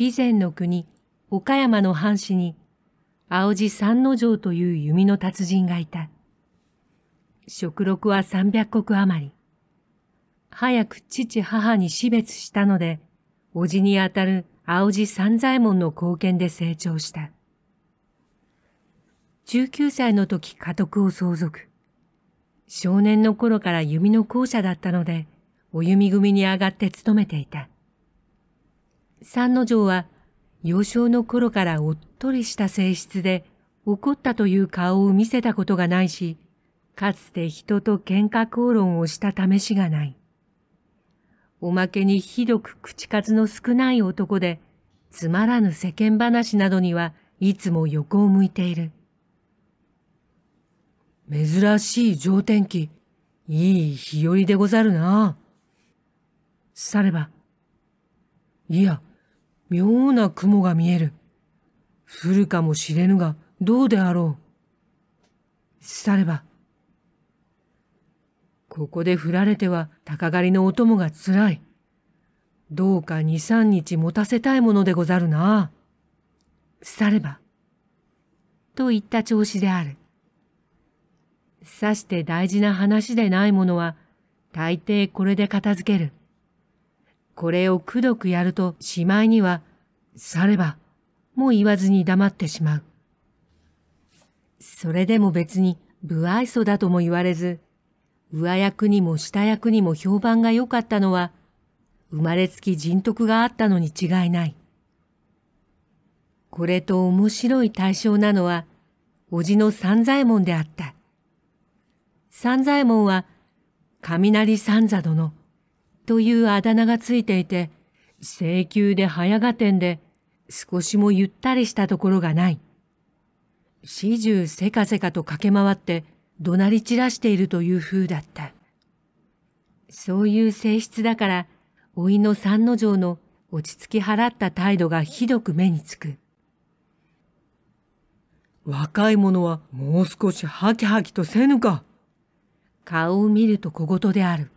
備前の国、岡山の藩士に、青地三之丞という弓の達人がいた。食録は三百国余り。早く父母に死別したので、叔父にあたる青地三左衛門の貢献で成長した。19歳の時家督を相続。少年の頃から弓の校舎だったので、お弓組に上がって勤めていた。三之丞は幼少の頃からおっとりした性質で怒ったという顔を見せたことがないし、かつて人と喧嘩口論をした試しがない。おまけにひどく口数の少ない男で、つまらぬ世間話などにはいつも横を向いている。珍しい上天気、いい日和でござるな。されば、いや、妙な雲が見える。降るかもしれぬが、どうであろう。されば。ここで降られては、鷹狩りのお供がつらい。どうか二三日持たせたいものでござるな。されば。といった調子である。さして大事な話でないものは、大抵これで片付ける。これをくどくやるとしまいには、されば、も言わずに黙ってしまう。それでも別に、不愛想だとも言われず、上役にも下役にも評判が良かったのは、生まれつき人徳があったのに違いない。これと面白い対象なのは、叔父の三左衛門であった。三左衛門は、雷三座殿、というあだ名がついていて、請求で早がてんで、少しもゆったりしたところがない。始終せかせかと駆け回って怒鳴り散らしているという風だった。そういう性質だから、老いの三之丞の落ち着き払った態度がひどく目につく。若い者はもう少しハキハキとせぬか。顔を見ると小言である。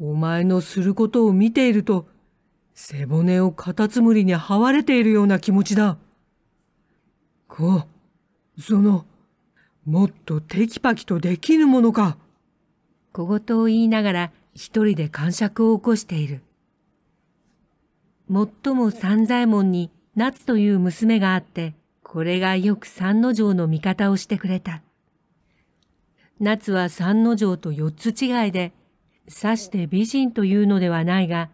お前のすることを見ていると、背骨をカタツムリに這われているような気持ちだ。こう、その、もっとテキパキとできぬものか。小言を言いながら一人で感触を起こしている。最も三左衛門に夏という娘があって、これがよく三之丞の味方をしてくれた。夏は三之丞と四つ違いで、さして美人というのではないが、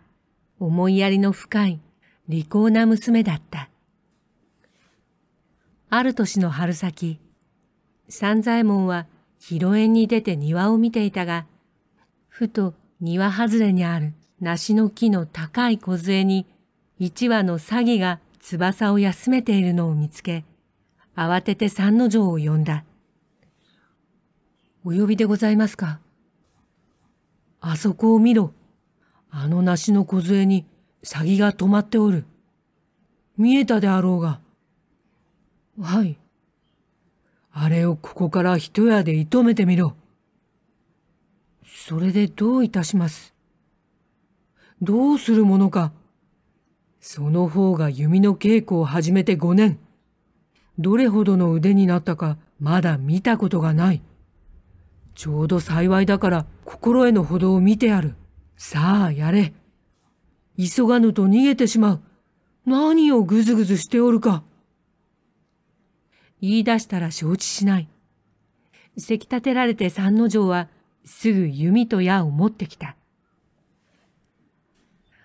思いやりの深い利口な娘だった。ある年の春先、三左衛門は披露宴に出て庭を見ていたが、ふと庭外れにある梨の木の高い梢に一羽の詐欺が翼を休めているのを見つけ、慌てて三の城を呼んだ。お呼びでございますかあそこを見ろ。あの梨の小杖にサギが止まっておる。見えたであろうが。はい。あれをここから一矢で射止めてみろ。それでどういたしますどうするものか。その方が弓の稽古を始めて5年。どれほどの腕になったかまだ見たことがない。ちょうど幸いだから心へのほどを見てやる。さあやれ。急がぬと逃げてしまう。何をぐずぐずしておるか。言い出したら承知しない。せき立てられて三之丞はすぐ弓と矢を持ってきた。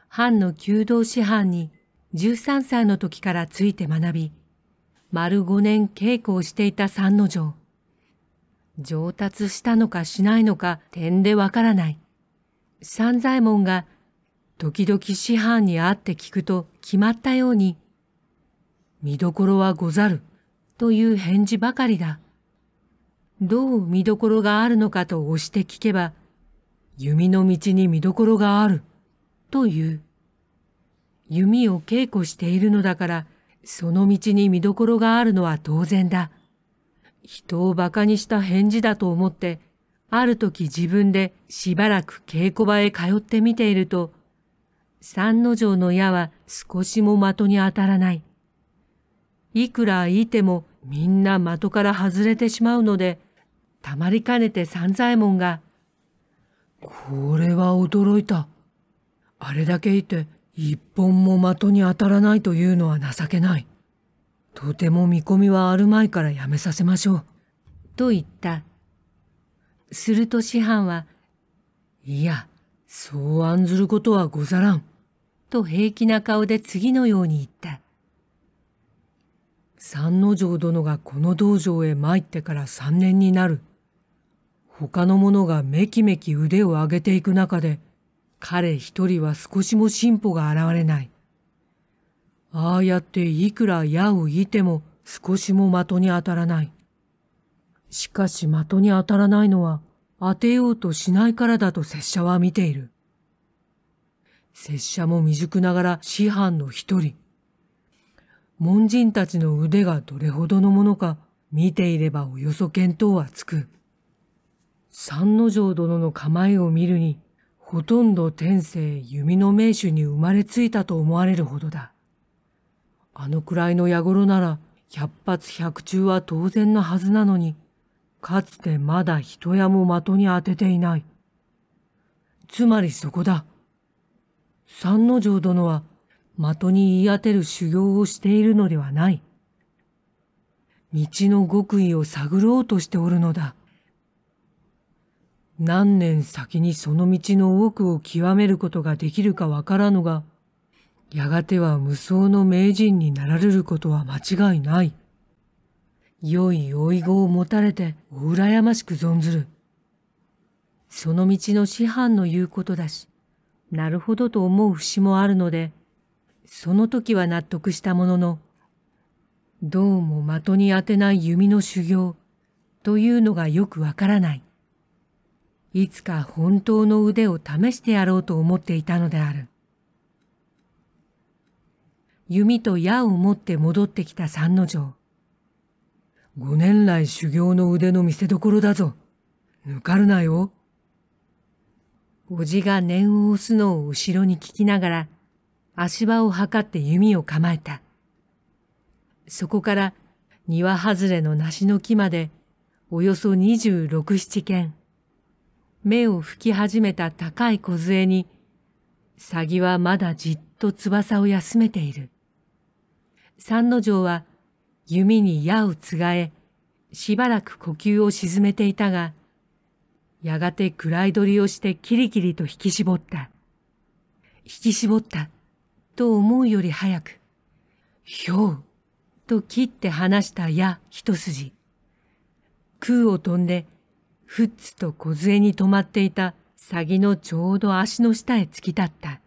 藩の弓道師範に十三歳の時からついて学び、丸五年稽古をしていた三之丞。上達したのかしないのか点でわからない。三左衛門が時々師範に会って聞くと決まったように、見どころはござるという返事ばかりだ。どう見どころがあるのかと押して聞けば、弓の道に見どころがあるという。弓を稽古しているのだから、その道に見どころがあるのは当然だ。人を馬鹿にした返事だと思って、ある時自分でしばらく稽古場へ通ってみていると、三の城の矢は少しも的に当たらない。いくらいてもみんな的から外れてしまうので、たまりかねて三左衛門が、これは驚いた。あれだけいて一本も的に当たらないというのは情けない。とても見込みはあるまいからやめさせましょう。と言った。すると師範は、いや、そう案ずることはござらん。と平気な顔で次のように言った。三之丞殿がこの道場へ参ってから三年になる。他の者がめきめき腕を上げていく中で、彼一人は少しも進歩が現れない。ああやっていくら矢を射ても少しも的に当たらない。しかし的に当たらないのは当てようとしないからだと拙者は見ている。拙者も未熟ながら師範の一人。門人たちの腕がどれほどのものか見ていればおよそ見当はつく。三之丞殿の構えを見るに、ほとんど天性弓の名手に生まれついたと思われるほどだ。あのくらいの矢頃なら百発百中は当然のはずなのに、かつてまだ人やも的に当てていない。つまりそこだ。三之丞殿は的に言い当てる修行をしているのではない。道の極意を探ろうとしておるのだ。何年先にその道の多くを極めることができるかわからぬが、やがては無双の名人になられることは間違いない。良い老い子を持たれてお羨ましく存ずる。その道の師範の言うことだし、なるほどと思う節もあるので、その時は納得したものの、どうも的に当てない弓の修行というのがよくわからない。いつか本当の腕を試してやろうと思っていたのである。弓と矢を持って戻ってきた三之丞。五年来修行の腕の見せ所だぞ。抜かるなよ。おじが念を押すのを後ろに聞きながら、足場を測って弓を構えた。そこから庭外れの梨の木まで、およそ二十六七軒。目を吹き始めた高い小杖に、サギはまだじっと翼を休めている。三之丞は弓に矢をつがえ、しばらく呼吸を沈めていたが、やがて暗い取りをしてキリキリと引き絞った。引き絞った、と思うより早く、ひょう、と切って離した矢一筋。空を飛んで、フッツと小杖に止まっていた鷺のちょうど足の下へ突き立った。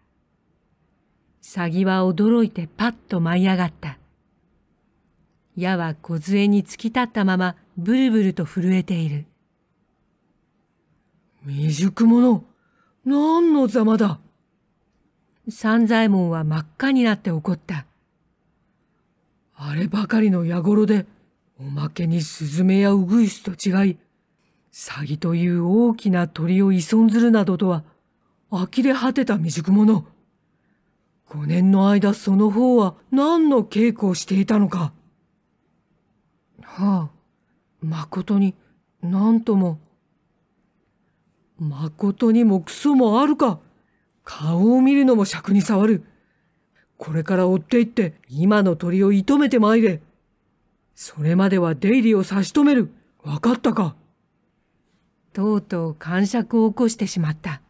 詐欺は驚いてパッと舞い上がった。矢は小杖に突き立ったままブルブルと震えている。未熟者何のざまだ三左衛門は真っ赤になって怒った。あればかりの矢頃で、おまけにスズメやウグイスと違い、サギという大きな鳥を依存するなどとは、呆れ果てた未熟者。五年の間その方は何の稽古をしていたのか。はあまことになんともまことにもクソもあるか顔を見るのも尺に触るこれから追っていって今の鳥を射止めてまいれそれまでは出入りを差し止める分かったかとうとう感触を起こしてしまった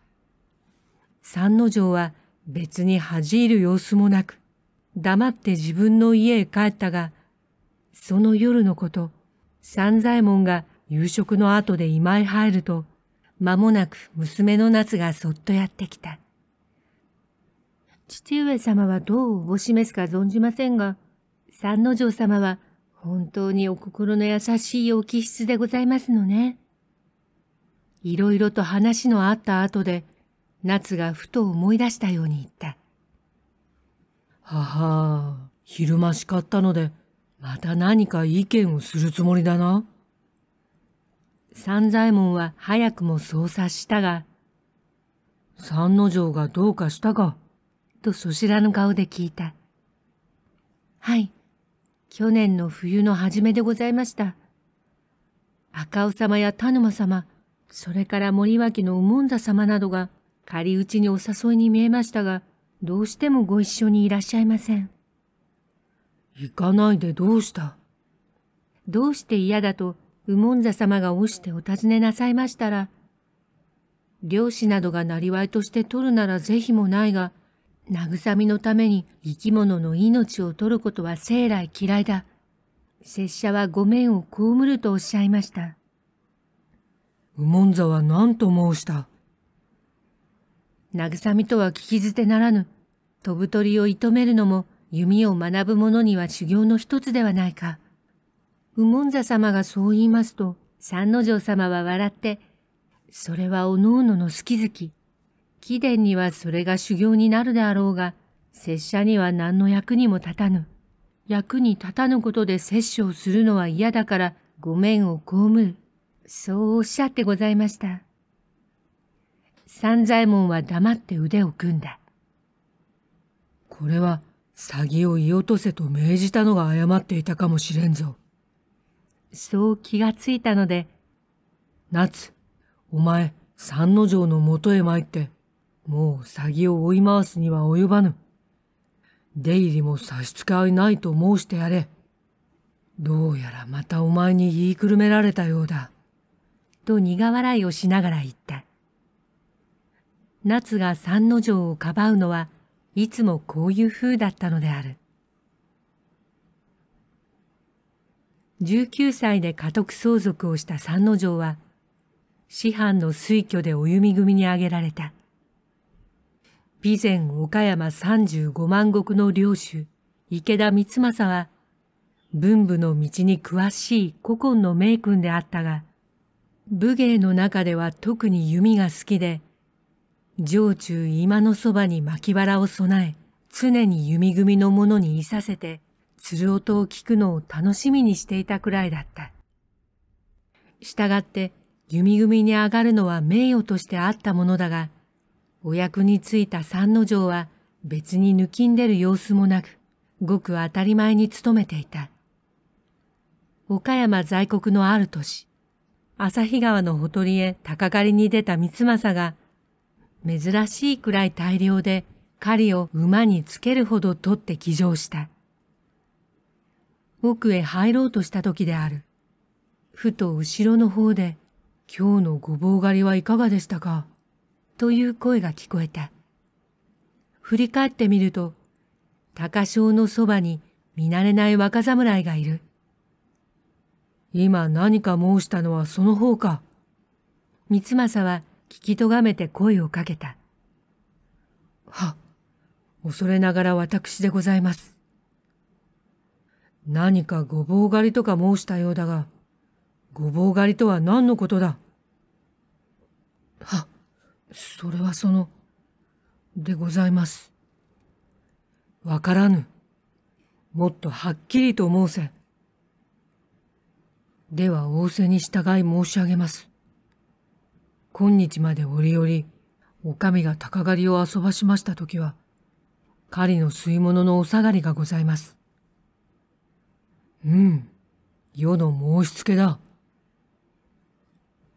三之丞は別に恥じ入る様子もなく黙って自分の家へ帰ったがその夜のこと、三左衛門が夕食の後で居間へ入ると、間もなく娘の夏がそっとやってきた。父上様はどうお示すか存じませんが、三之丞様は本当にお心の優しいお気質でございますのね。いろいろと話のあった後で、夏がふと思い出したように言った。はは昼間叱ったので、また何か意見をするつもりだな。三左衛門は早くも捜査したが、三之丞がどうかしたか、とそちらぬ顔で聞いた。はい、去年の冬の初めでございました。赤尾様や田沼様、それから森脇の右門座様などが、仮打ちにお誘いに見えましたが、どうしてもご一緒にいらっしゃいません。行かないでどうしたどうして嫌だと右門座様が押してお尋ねなさいましたら、漁師などがなりわいとして取るなら是非もないが、慰みのために生き物の命を取ることは生来嫌いだ。拙者はごんを被るとおっしゃいました。右門座は何と申した慰みとは聞き捨てならぬ、飛ぶ鳥を射止めるのも弓を学ぶ者には修行の一つではないか。右門座様がそう言いますと、三之丞様は笑って、それはおのおのの好き好き。貴殿にはそれが修行になるであろうが、拙者には何の役にも立たぬ。役に立たぬことで摂取をするのは嫌だから、ごめんを被る。そうおっしゃってございました。三左衛門は黙って腕を組んだ。これは詐欺をい落とせと命じたのが誤っていたかもしれんぞ。そう気がついたので、夏、お前、三之丞の元へ参って、もう詐欺を追い回すには及ばぬ。出入りも差し支えないと申してやれ。どうやらまたお前に言いくるめられたようだ。と苦笑いをしながら言った。夏が三之丞をかばうのは、いつもこういう風だったのである19歳で家督相続をした三之丞は師範の推挙でお弓組に挙げられた備前岡山三十五万石の領主池田光政は文武の道に詳しい古今の名君であったが武芸の中では特に弓が好きで常中今のそばに巻らを備え、常に弓組の者にいさせて、鶴音を聞くのを楽しみにしていたくらいだった。従って、弓組に上がるのは名誉としてあったものだが、お役に就いた三之丞は別に抜きんでる様子もなく、ごく当たり前に努めていた。岡山在国のある年、旭川のほとりへ鷹狩りに出た三政が、珍しいくらい大量で狩りを馬につけるほど取って騎乗した。奥へ入ろうとした時である。ふと後ろの方で、今日のごぼう狩りはいかがでしたかという声が聞こえた。振り返ってみると、高章のそばに見慣れない若侍がいる。今何か申したのはその方か。三政は聞きとがめて声をかけた。は、恐れながら私でございます。何かごぼう狩りとか申したようだが、ごぼう狩りとは何のことだは、それはその、でございます。わからぬ。もっとはっきりと申せ。では仰せに従い申し上げます。今日まで折々、お上が鷹狩りを遊ばしました時は、狩りの吸い物のお下がりがございます。うん、世の申し付けだ。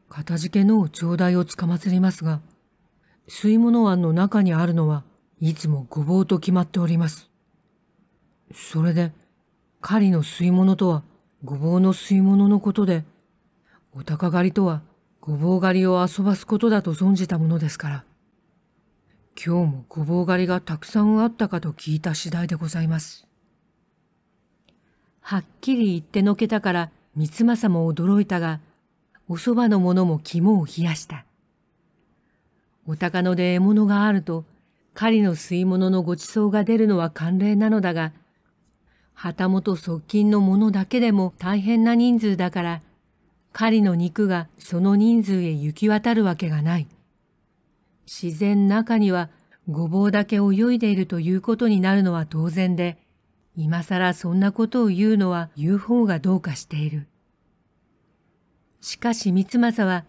片付けの頂戴をつかまつりますが、吸い物案の中にあるのは、いつもごぼうと決まっております。それで、狩りの吸い物とは、ごぼうの吸い物のことで、お鷹狩りとは、ごぼう狩りを遊ばすことだと存じたものですから、今日もごぼう狩りがたくさんあったかと聞いた次第でございます。はっきり言ってのけたから、三政も驚いたが、お蕎麦の者も肝を冷やした。お高野で獲物があると、狩りの吸い物のご馳走が出るのは慣例なのだが、旗本側近の者だけでも大変な人数だから、狩りの肉がその人数へ行き渡るわけがない。自然中にはごぼうだけ泳いでいるということになるのは当然で、今更そんなことを言うのは言う方がどうかしている。しかし三政は、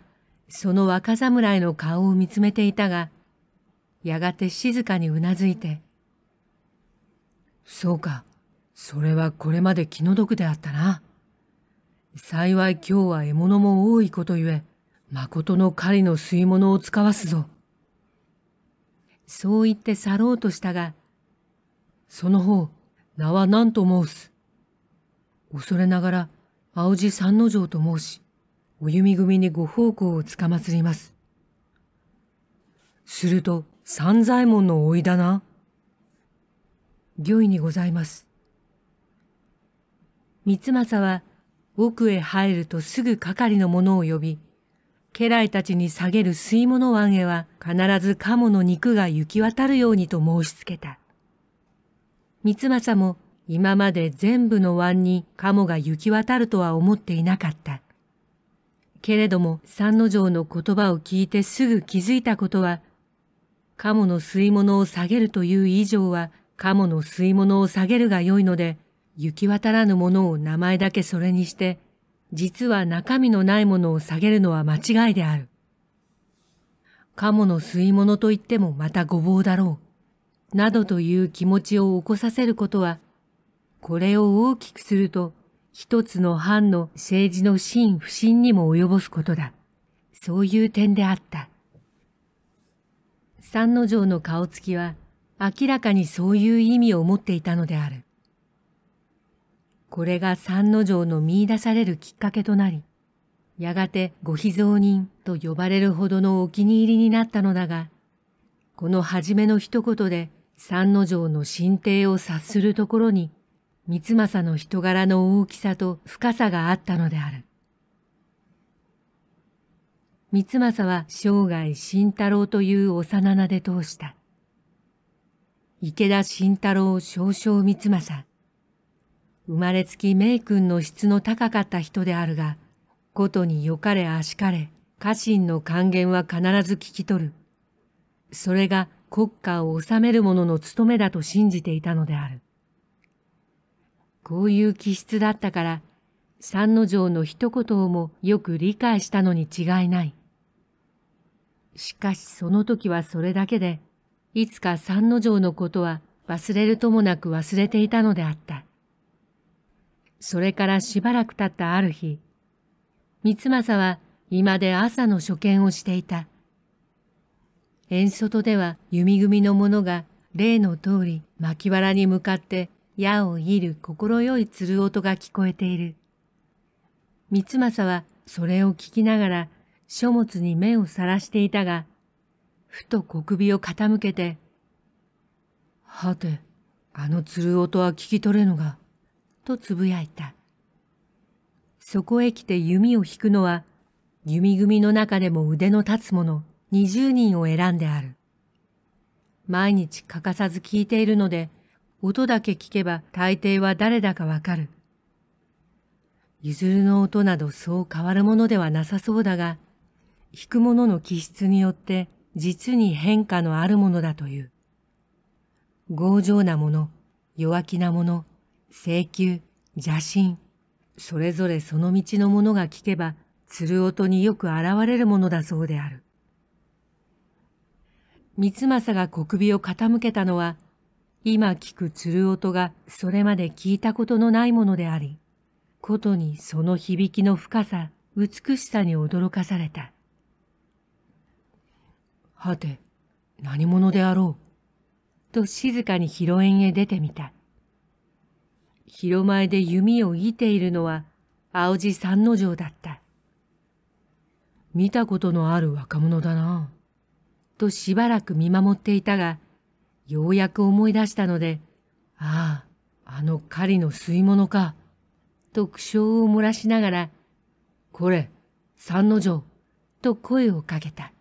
その若侍の顔を見つめていたが、やがて静かにうなずいて、そうか、それはこれまで気の毒であったな。幸い今日は獲物も多いことゆえ、誠の狩りの吸い物を使わすぞ。そう言って去ろうとしたが、その方、名は何と申す。恐れながら、青地三之丞と申し、お弓組にご奉公をつかまつります。すると、三左衛門の追いだな。御意にございます。三政は、奥へ入るとすぐ係の者を呼び、家来たちに下げる吸い物碗へは必ず鴨の肉が行き渡るようにと申しつけた。三政も今まで全部の碗に鴨が行き渡るとは思っていなかった。けれども三之丞の言葉を聞いてすぐ気づいたことは、鴨の吸い物を下げるという以上は、鴨の吸い物を下げるがよいので、行き渡らぬものを名前だけそれにして、実は中身のないものを下げるのは間違いである。鴨の吸い物といってもまたごぼうだろう。などという気持ちを起こさせることは、これを大きくすると、一つの藩の政治の真不信にも及ぼすことだ。そういう点であった。三之丞の顔つきは、明らかにそういう意味を持っていたのである。これが三之丞の見出されるきっかけとなり、やがてご秘蔵人と呼ばれるほどのお気に入りになったのだが、この初めの一言で三之丞の進呈を察するところに、三政の人柄の大きさと深さがあったのである。三政は生涯慎太郎という幼名で通した。池田慎太郎少々三政。生まれつき名君の質の高かった人であるが、ことに良かれあしかれ、家臣の還元は必ず聞き取る。それが国家を治める者の務めだと信じていたのである。こういう気質だったから、三之丞の一言をもよく理解したのに違いない。しかしその時はそれだけで、いつか三之丞のことは忘れるともなく忘れていたのであった。それからしばらく経ったある日、三政は今で朝の所見をしていた。縁外では弓組の者が例の通り薪原に向かって矢を射る快い鶴音が聞こえている。三政はそれを聞きながら書物に目をさらしていたが、ふと小首を傾けて、はて、あの鶴音は聞き取れぬが、とつぶやいた。そこへ来て弓を引くのは、弓組の中でも腕の立つ者20人を選んである。毎日欠かさず聞いているので、音だけ聞けば大抵は誰だかわかる。ゆずるの音などそう変わるものではなさそうだが、弾く者の気質によって実に変化のあるものだという。強情なもの、弱気なもの、請求邪神それぞれその道のものが聞けば鶴音によく現れるものだそうである三政が小首を傾けたのは今聞く鶴音がそれまで聞いたことのないものでありことにその響きの深さ美しさに驚かされたはて何者であろうと静かに広縁へ出てみた広前で弓を射ているのは青地三之丞だった。見たことのある若者だな。としばらく見守っていたが、ようやく思い出したので、ああ、あの狩りの吸い物か。と苦笑を漏らしながら、これ、三之丞。と声をかけた。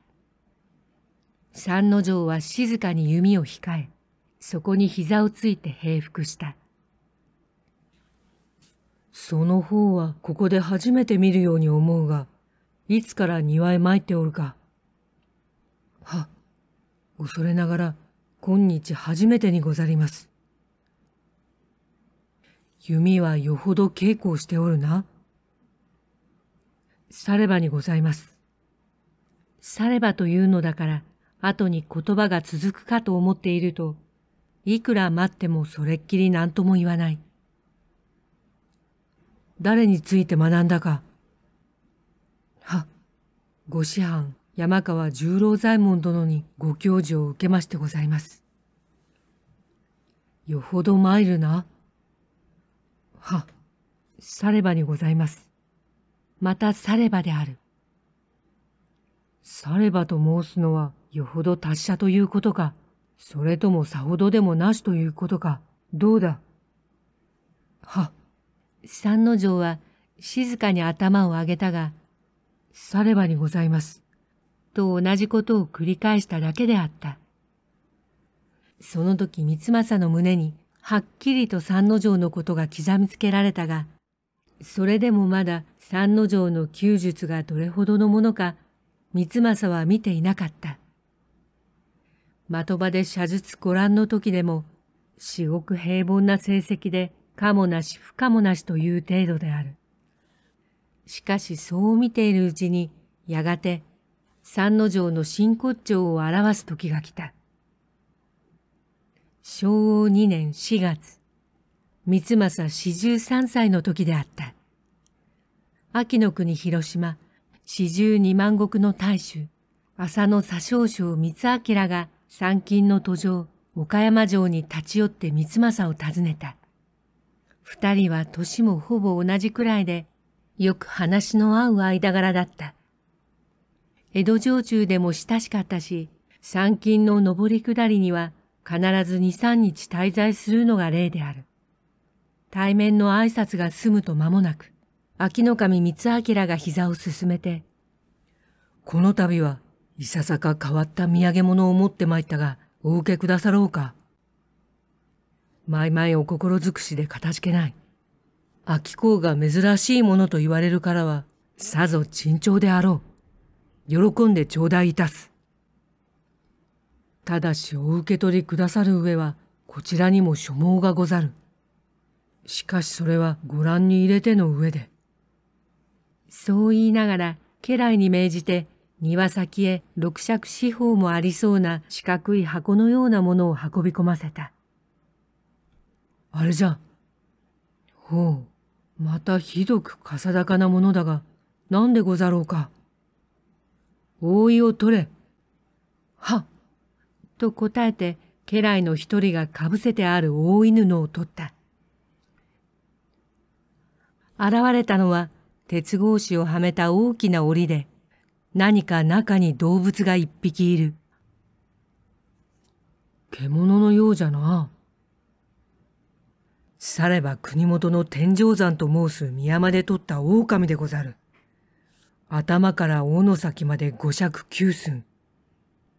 三之丞は静かに弓を控え、そこに膝をついて平伏した。その方はここで初めて見るように思うが、いつから庭へ参っておるか。は、恐れながら今日初めてにござります。弓はよほど稽古をしておるな。さればにございます。さればというのだから、後に言葉が続くかと思っていると、いくら待ってもそれっきり何とも言わない。誰について学んだか。は、ご師範山川十郎左衛門殿にご教授を受けましてございます。よほど参るな。は、さればにございます。またさればである。さればと申すのはよほど達者ということか、それともさほどでもなしということか、どうだ。は、三之丞は静かに頭を上げたが、さればにございます。と同じことを繰り返しただけであった。その時三政の胸にはっきりと三之丞のことが刻みつけられたが、それでもまだ三之丞の弓術がどれほどのものか、三政は見ていなかった。的場で写術ご覧の時でも、至極平凡な成績でかもなし不可もなしという程度である。しかしそう見ているうちに、やがて三之丞の真骨頂を表す時が来た。昭和2年4月、三政四十三歳の時であった。秋の国広島、四十二万石の大衆、浅野左少将光明が参勤の途上、岡山城に立ち寄って三政を訪ねた。二人は年もほぼ同じくらいで、よく話の合う間柄だった。江戸城中でも親しかったし、参勤の上り下りには必ず二三日滞在するのが例である。対面の挨拶が済むと間もなく、秋の神光明が膝を進めて、この度はいささか変わった土産物を持って参ったが、お受けくださろうか。毎毎お心尽くしで片付けない。秋公が珍しいものと言われるからは、さぞ慎重であろう。喜んで頂戴いたす。ただしお受け取りくださる上は、こちらにも所望がござる。しかしそれはご覧に入れての上で。そう言いながら、家来に命じて、庭先へ六尺四方もありそうな四角い箱のようなものを運び込ませた。あれじゃ。ほう、またひどくかさだかなものだが、なんでござろうか。覆いを取れ。はっ。と答えて、家来の一人がかぶせてある覆い布を取った。現れたのは、鉄格子をはめた大きな檻で、何か中に動物が一匹いる。獣のようじゃな。されば国元の天井山と申す宮まで取った狼でござる。頭から尾の先まで五尺九寸。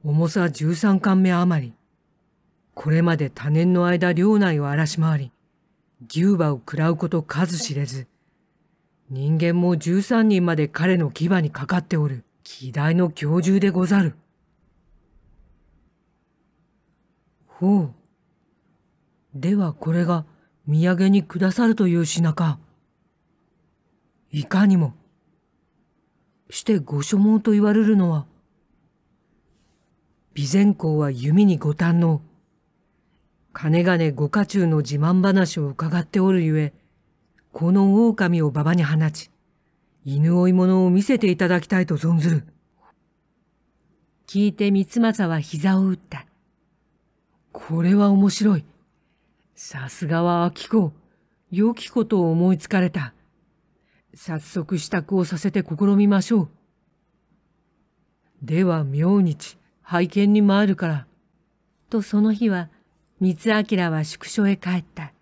重さ十三貫目余り。これまで多年の間領内を荒らし回り、牛馬を食らうこと数知れず、人間も十三人まで彼の牙にかかっておる、希代の教獣でござる。ほう。ではこれが、土産にくださるという品か。いかにも。してご所望と言われるのは、備前公は弓にご堪能。金々ご家中の自慢話を伺っておるゆえ、この狼を馬場に放ち、犬追い物を見せていただきたいと存ずる。聞いて三政は膝を打った。これは面白い。さすがは秋子。良きことを思いつかれた。早速支度をさせて試みましょう。では明日、拝見に参るから。とその日は、つ明は宿所へ帰った。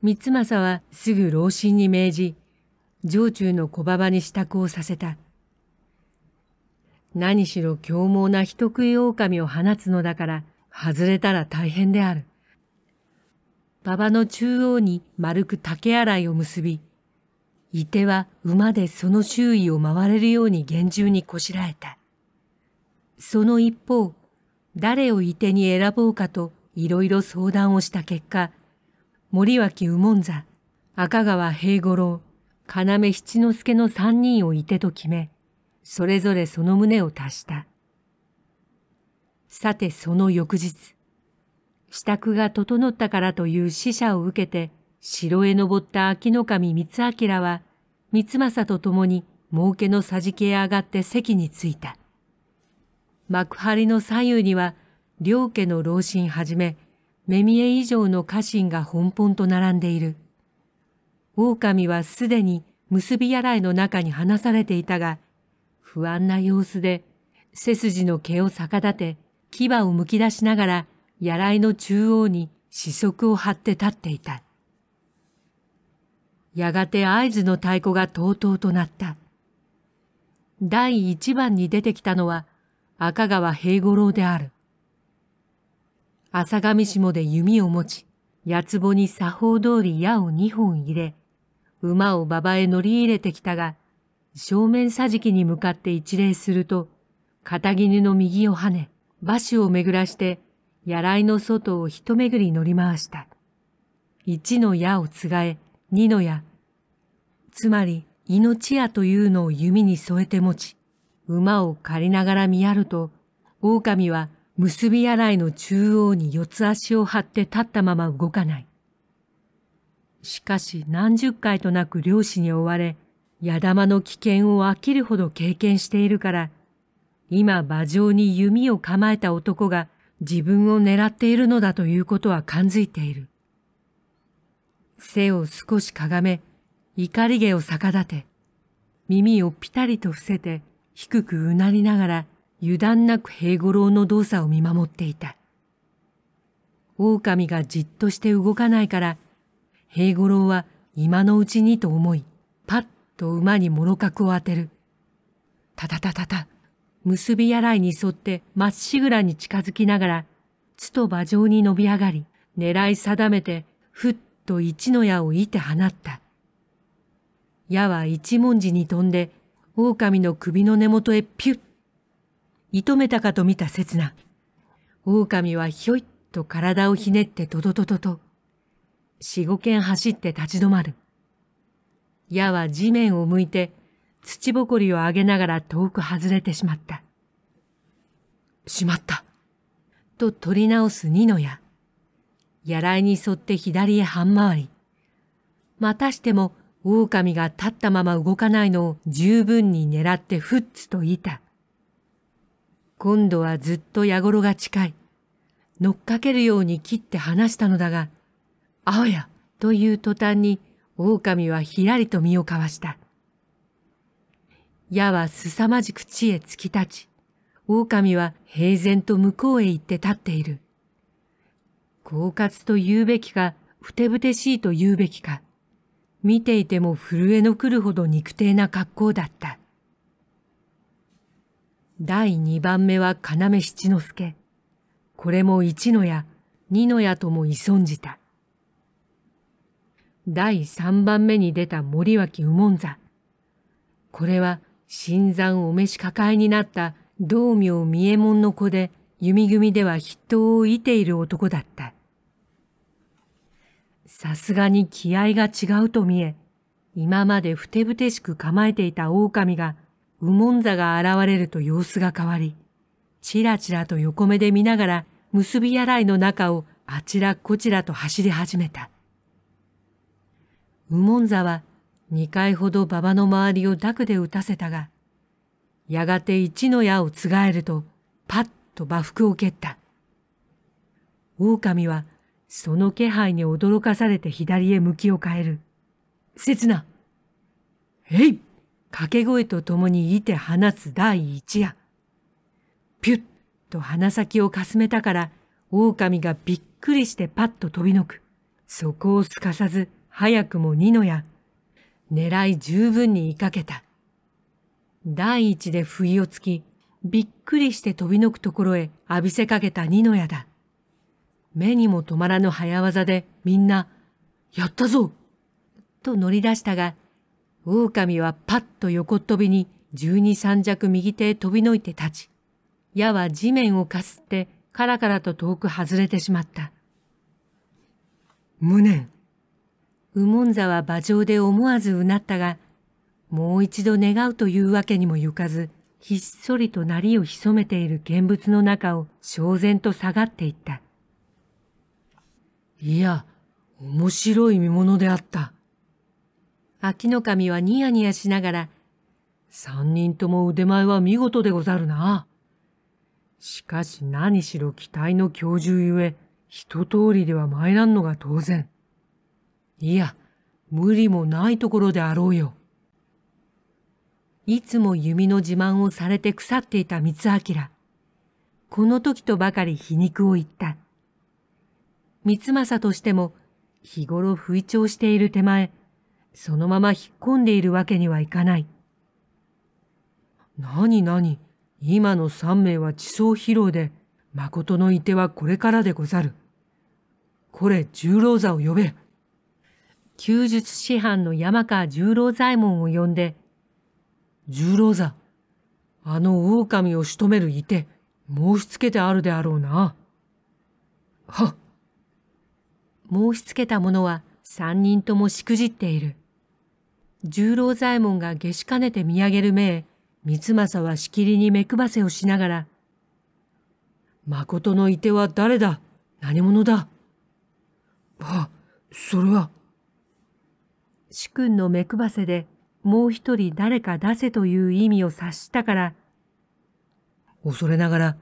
三正はすぐ老臣に命じ、城中の小馬場に支度をさせた。何しろ凶猛な人食い狼を放つのだから、外れたら大変である。馬場の中央に丸く竹洗いを結び、伊手は馬でその周囲を回れるように厳重にこしらえた。その一方、誰を伊手に選ぼうかといろいろ相談をした結果、森脇右門座、赤川平五郎、要七之助の三人を伊手と決め、それぞれその旨を足した。さてその翌日、支度が整ったからという使者を受けて、城へ登った秋の神光明は、光政と共に儲けの桟敷へ上がって席に着いた。幕張の左右には、両家の老臣はじめ、目見え以上の家臣が本本と並んでいる。狼はすでに結びやらいの中に離されていたが、不安な様子で背筋の毛を逆立て、牙をむき出しながら、やらいの中央に四足を張って立っていた。やがて合図の太鼓がとうとうとなった。第一番に出てきたのは赤川平五郎である。浅上下で弓を持ち、八つぼに作法通り矢を二本入れ、馬を馬場へ乗り入れてきたが、正面桟敷に向かって一礼すると、片絹の右を跳ね、馬首を巡らして、やらいの外を一巡り乗り回した。一の矢をつがえ、二の矢。つまり、命矢というのを弓に添えて持ち、馬を借りながら見やると、狼は結びらいの中央に四つ足を張って立ったまま動かない。しかし何十回となく漁師に追われ、矢玉の危険を飽きるほど経験しているから、今馬上に弓を構えた男が自分を狙っているのだということは感づいている。背を少しかがめ、怒り毛を逆立て、耳をピタリと伏せて低くうなりながら油断なく平五郎の動作を見守っていた。狼がじっとして動かないから、平五郎は今のうちにと思い、パッと馬にもろ角を当てる。タタタタタ。結びやらいに沿ってまっしぐらに近づきながら、つと馬上に伸び上がり、狙い定めて、ふっと一の矢を射て放った。矢は一文字に飛んで、狼の首の根元へピュッ。射止めたかと見た刹那。狼はひょいっと体をひねってとどととと。四五軒走って立ち止まる。矢は地面を向いて土ぼこりを上げながら遠く外れてしまった。しまったと取り直す二の矢。やらいに沿って左へ半回り、またしても狼が立ったまま動かないのを十分に狙ってフッツといた。今度はずっと矢頃が近い。乗っかけるように切って離したのだが、あおやという途端に狼はひらりと身をかわした。矢は凄まじく地へ突き立ち、狼は平然と向こうへ行って立っている。狡猾と言うべきか、ふてぶてしいと言うべきか、見ていても震えの来るほど肉体な格好だった。第二番目は要七之助。これも一の矢、二の矢とも依存じた。第三番目に出た森脇右門座。これは新山お召し抱えになった道明三右衛門の子で弓組では筆頭を射ている男だった。さすがに気合が違うと見え、今までふてぶてしく構えていた狼が、右門座が現れると様子が変わり、ちらちらと横目で見ながら結び洗いの中をあちらこちらと走り始めた。右門座は2回ほど馬場の周りを濁で打たせたが、やがて一の矢をつがえると、パッと馬服を蹴った。狼は、その気配に驚かされて左へ向きを変える。刹那へい掛け声とともにいて放つ第一夜。ピュッと鼻先をかすめたから、狼がびっくりしてパッと飛びのく。そこをすかさず、早くも二の矢、狙い十分に言いかけた。第一で不意をつき、びっくりして飛びのくところへ浴びせかけた二の矢だ。目にも止まらぬ早技でみんな、やったぞと乗り出したが、狼はパッと横っ飛びに十二三尺右手へ飛びのいて立ち、矢は地面をかすってカラカラと遠く外れてしまった。無念。右門座は馬上で思わずうなったが、もう一度願うというわけにもゆかず、ひっそりとなりを潜めている見物の中を焦然と下がっていった。いや、面白い見物であった。秋の神はニヤニヤしながら、三人とも腕前は見事でござるな。しかし何しろ期待の教授ゆえ、一通りでは参らんのが当然。いや、無理もないところであろうよ。いつも弓の自慢をされて腐っていた光明。この時とばかり皮肉を言った。三政としても日頃吹聴している手前、そのまま引っ込んでいるわけにはいかない。なになに、今の三名は地層疲労で、誠のいてはこれからでござる。これ十郎座を呼べ。休日師範の山川十郎左衛門を呼んで、十郎座、あの狼を仕留めるいて、申し付けてあるであろうな。は申し付けた者は三人ともしくじっている。十郎左衛門が下しかねて見上げる目へ、三政はしきりに目くばせをしながら、誠のいては誰だ何者だあ、それは。主君の目配せでもう一人誰か出せという意味を察したから、恐れながら、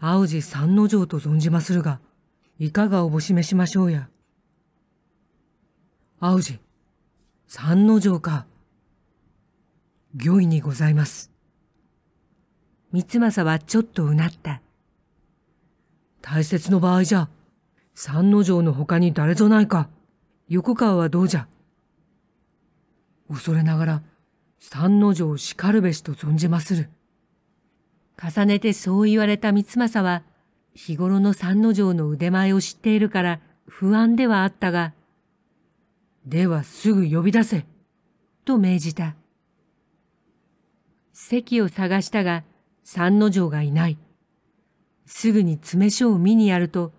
青路三之丞と存じまするが、いかがおぼしめしましょうや。青路、三之丞か。御意にございます。三政はちょっとうなった。大切の場合じゃ、三之丞の他に誰ぞないか、横川はどうじゃ。恐れながら三の城しかるべしと存じまする。重ねてそう言われた三政は、日頃の三の城の腕前を知っているから不安ではあったが、ではすぐ呼び出せ、と命じた。席を探したが、三の城がいない。すぐに詰め所を見にやると、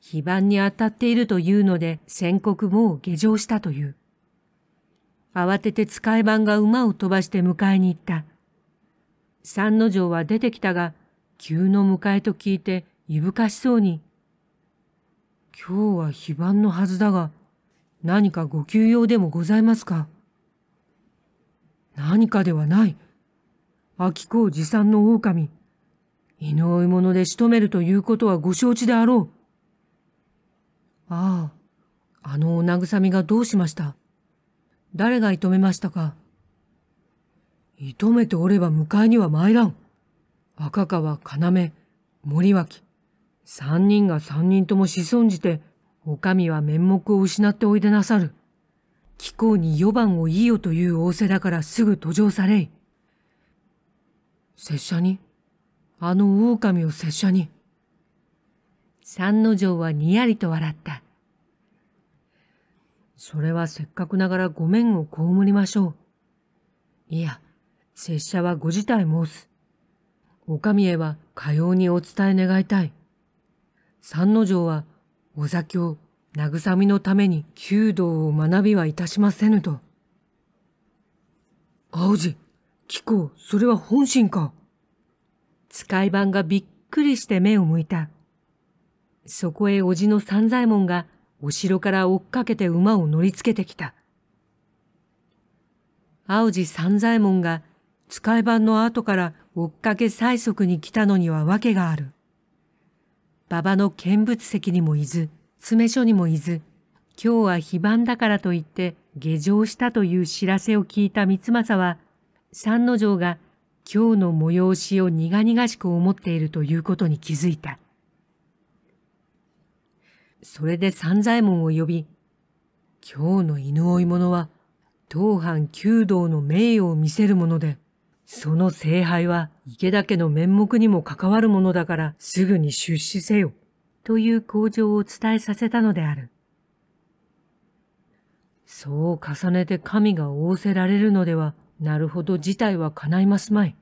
非番に当たっているというので宣告もう下城したという。慌てて使い番が馬を飛ばして迎えに行った。三之丞は出てきたが、急の迎えと聞いていぶかしそうに、今日は非番のはずだが、何かご休養でもございますか何かではない。秋子持参の狼。犬の追い物で仕留めるということはご承知であろう。ああ、あのお慰みがどうしました。誰が射止めましたか射止めておれば迎えには参らん。赤川、要、森脇。三人が三人とも子孫じて、お上は面目を失っておいでなさる。貴公に四番をいいよという仰せだからすぐ途上されい。拙者にあの狼を拙者に。三之丞はにやりと笑った。それはせっかくながらごめんを被りましょう。いや、拙者はご辞退申す。お上へはかようにお伝え願いたい。三之丞は、お座教、慰みのために弓道を学びはいたしませぬと。青路、貴公、それは本心か。使い番がびっくりして目を向いた。そこへ叔父の三左衛門がお城から追っかけて馬を乗りつけてきた。青路三左衛門が使い番の後から追っかけ催促に来たのには訳がある。馬場の見物席にもいず、詰め所にもいず、今日は非番だからと言って下城したという知らせを聞いた三政は、三之丞が今日の催しを苦々しく思っているということに気づいた。それで三左衛門を呼び、今日の犬追者は、当藩弓道の名誉を見せるもので、その聖杯は池田家の面目にも関わるものだからすぐに出資せよ、という口上を伝えさせたのである。そう重ねて神が仰せられるのでは、なるほど事態は叶いますまい。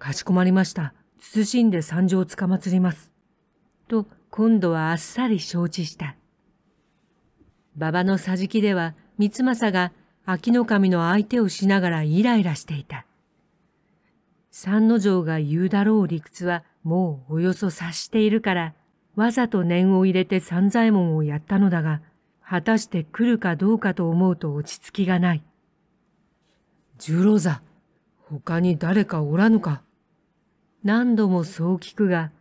かしこまりました。謹んで参上つかまつります。と、今度はあっさり承知した。馬場の桟敷では三政が秋の神の相手をしながらイライラしていた。三之丞が言うだろう理屈はもうおよそ察しているから、わざと念を入れて三左衛門をやったのだが、果たして来るかどうかと思うと落ち着きがない。十郎座、他に誰かおらぬか。何度もそう聞くが、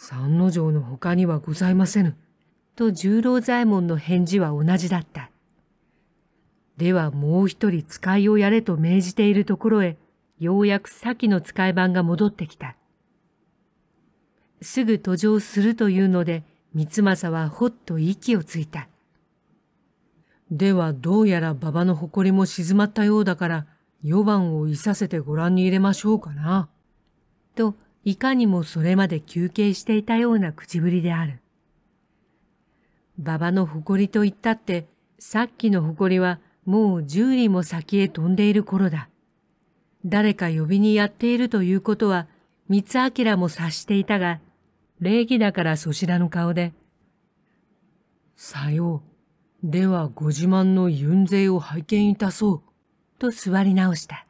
三之丞の他にはございませぬ。と十郎左衛門の返事は同じだった。ではもう一人使いをやれと命じているところへ、ようやく先の使い番が戻ってきた。すぐ途上するというので、三政はほっと息をついた。ではどうやら馬場の誇りも静まったようだから、四番をいさせてご覧に入れましょうかな。と、いかにもそれまで休憩していたような口ぶりである。馬場の誇りと言ったって、さっきの誇りはもう十里も先へ飛んでいる頃だ。誰か呼びにやっているということは、三明も察していたが、礼儀だからそちらの顔で、さよう、ではご自慢の雲勢を拝見いたそう、と座り直した。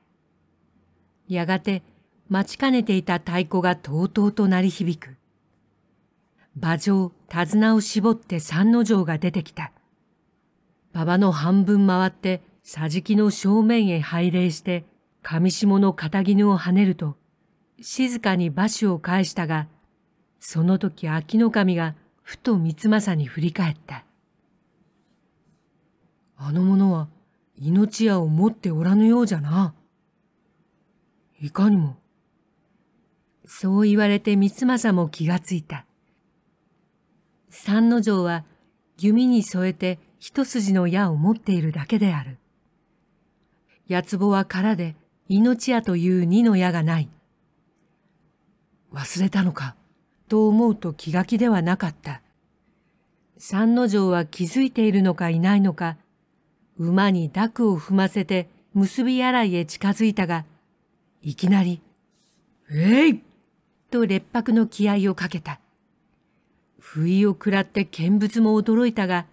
やがて、待ちかねていた太鼓がとうとうと鳴り響く。馬上、手綱を絞って三の城が出てきた。馬場の半分回って、桟敷の正面へ拝礼して、上下の片絹を跳ねると、静かに馬首を返したが、その時秋の神がふと三政に振り返った。あの者は命矢を持っておらぬようじゃな。いかにもそう言われて三政も気がついた。三之丞は弓に添えて一筋の矢を持っているだけである。八つぼは空で命矢という二の矢がない。忘れたのか、と思うと気が気ではなかった。三之丞は気づいているのかいないのか、馬に濁を踏ませて結び洗いへ近づいたが、いきなり、えいと列白の気合をかけた。不意を食らって見物も驚いたが、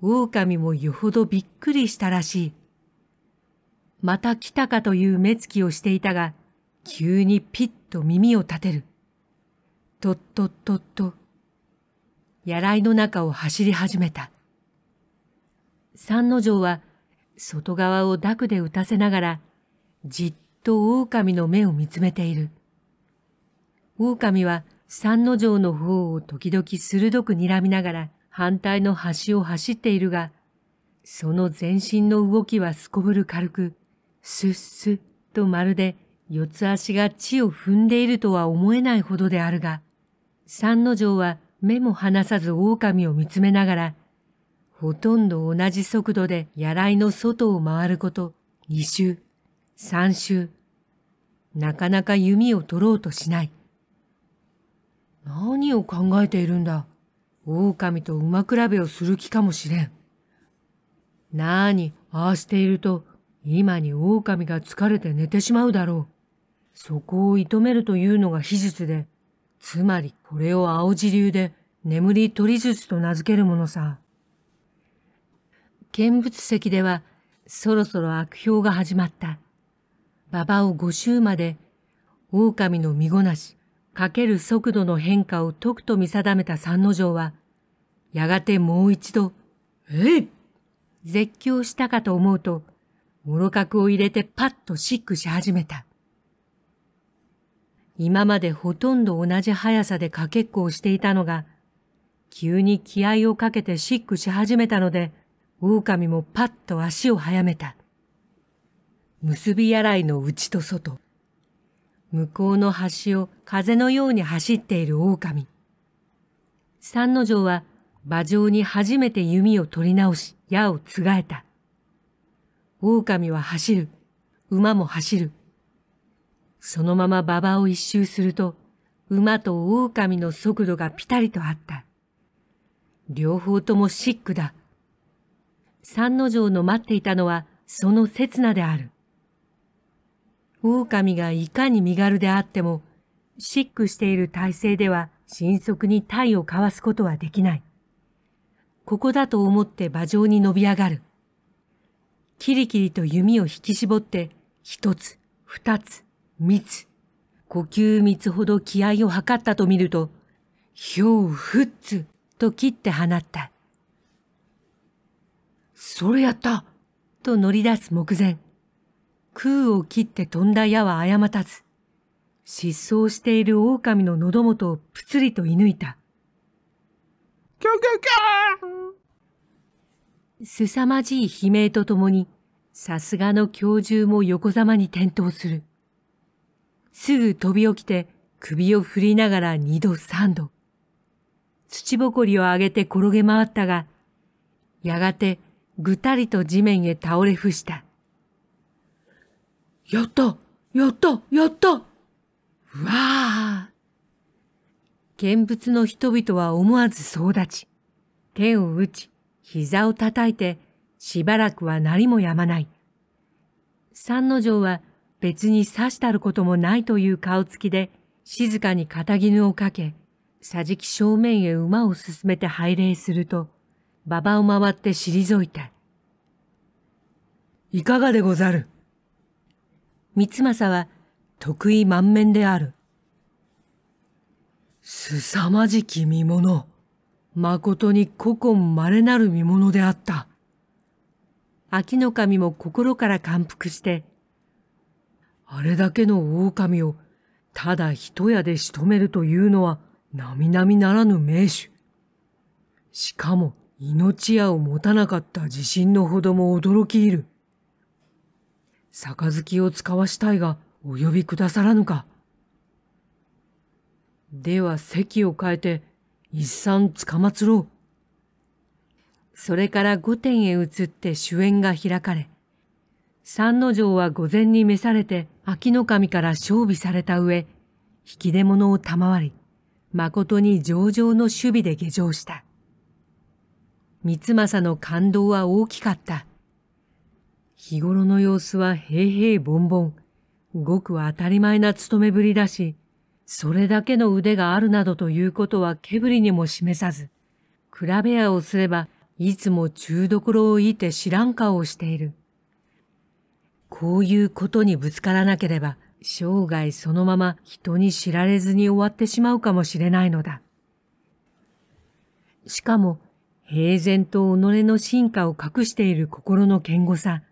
狼もよほどびっくりしたらしい。また来たかという目つきをしていたが、急にピッと耳を立てる。とっとっとっと、やらいの中を走り始めた。三之丞は外側をクで打たせながら、じっと狼の目を見つめている。狼は三之城の方を時々鋭く睨みながら反対の端を走っているが、その全身の動きはすこぶる軽く、スッスッとまるで四つ足が地を踏んでいるとは思えないほどであるが、三之城は目も離さず狼を見つめながら、ほとんど同じ速度で野来の外を回ること、二周、三周。なかなか弓を取ろうとしない。何を考えているんだ。狼と馬比べをする気かもしれん。なあに、ああしていると、今に狼が疲れて寝てしまうだろう。そこを射止めるというのが秘術で、つまりこれを青地流で眠り取り術と名付けるものさ。見物席では、そろそろ悪評が始まった。馬場を五周まで、狼の身ごなし、かける速度の変化を解くと見定めた三之丞は、やがてもう一度、えい絶叫したかと思うと、もろ角を入れてパッとシックし始めた。今までほとんど同じ速さでかけっこをしていたのが、急に気合をかけてシックし始めたので、狼もパッと足を早めた。結びやらいの内と外、向こうの端を風のように走っている狼。三之丞は馬上に初めて弓を取り直し、矢をつがえた。狼は走る。馬も走る。そのまま馬場を一周すると、馬と狼の速度がピタリとあった。両方ともシックだ。三之丞の待っていたのはその刹那である。狼がいかに身軽であっても、シックしている体勢では迅速に体をかわすことはできない。ここだと思って馬上に伸び上がる。キリキリと弓を引き絞って、一つ、二つ、三つ、呼吸三つほど気合を測ったと見ると、ひょうふっつと切って放った。それやったと乗り出す目前、空を切って飛んだ矢は誤たず、失踪している狼の喉元をぷつりと射抜いた。キョキョキャーさまじい悲鳴とともに、さすがの教授も横ざまに転倒する。すぐ飛び起きて首を振りながら二度三度。土ぼこりを上げて転げ回ったが、やがてぐたりと地面へ倒れ伏した。やったやったやったわあ見物の人々は思わず総立ち。手を打ち、膝を叩いて、しばらくは何もやまない。三之丞は別に刺したることもないという顔つきで、静かに片絹をかけ、桟敷正面へ馬を進めて拝礼すると、馬場を回って退いた。いかがでござる三政は得意満面である。すさまじき見物。誠に古今稀なる見物であった。秋の神も心から感服して、あれだけの狼をただ一屋で仕留めるというのは並々ならぬ名手。しかも命矢を持たなかった自信のほども驚きいる。杯を使わしたいがお呼びくださらぬか。では席を変えて一産つかまつろう。それから御殿へ移って主演が開かれ、三之丞は御前に召されて秋の神から勝備された上、引き出物を賜り、誠に上々の守備で下城した。三政の感動は大きかった。日頃の様子は平平凡々、ごく当たり前な勤めぶりだし、それだけの腕があるなどということは毛振りにも示さず、比べ屋をすればいつも中どころをいて知らん顔をしている。こういうことにぶつからなければ、生涯そのまま人に知られずに終わってしまうかもしれないのだ。しかも、平然と己の進化を隠している心の堅固さ、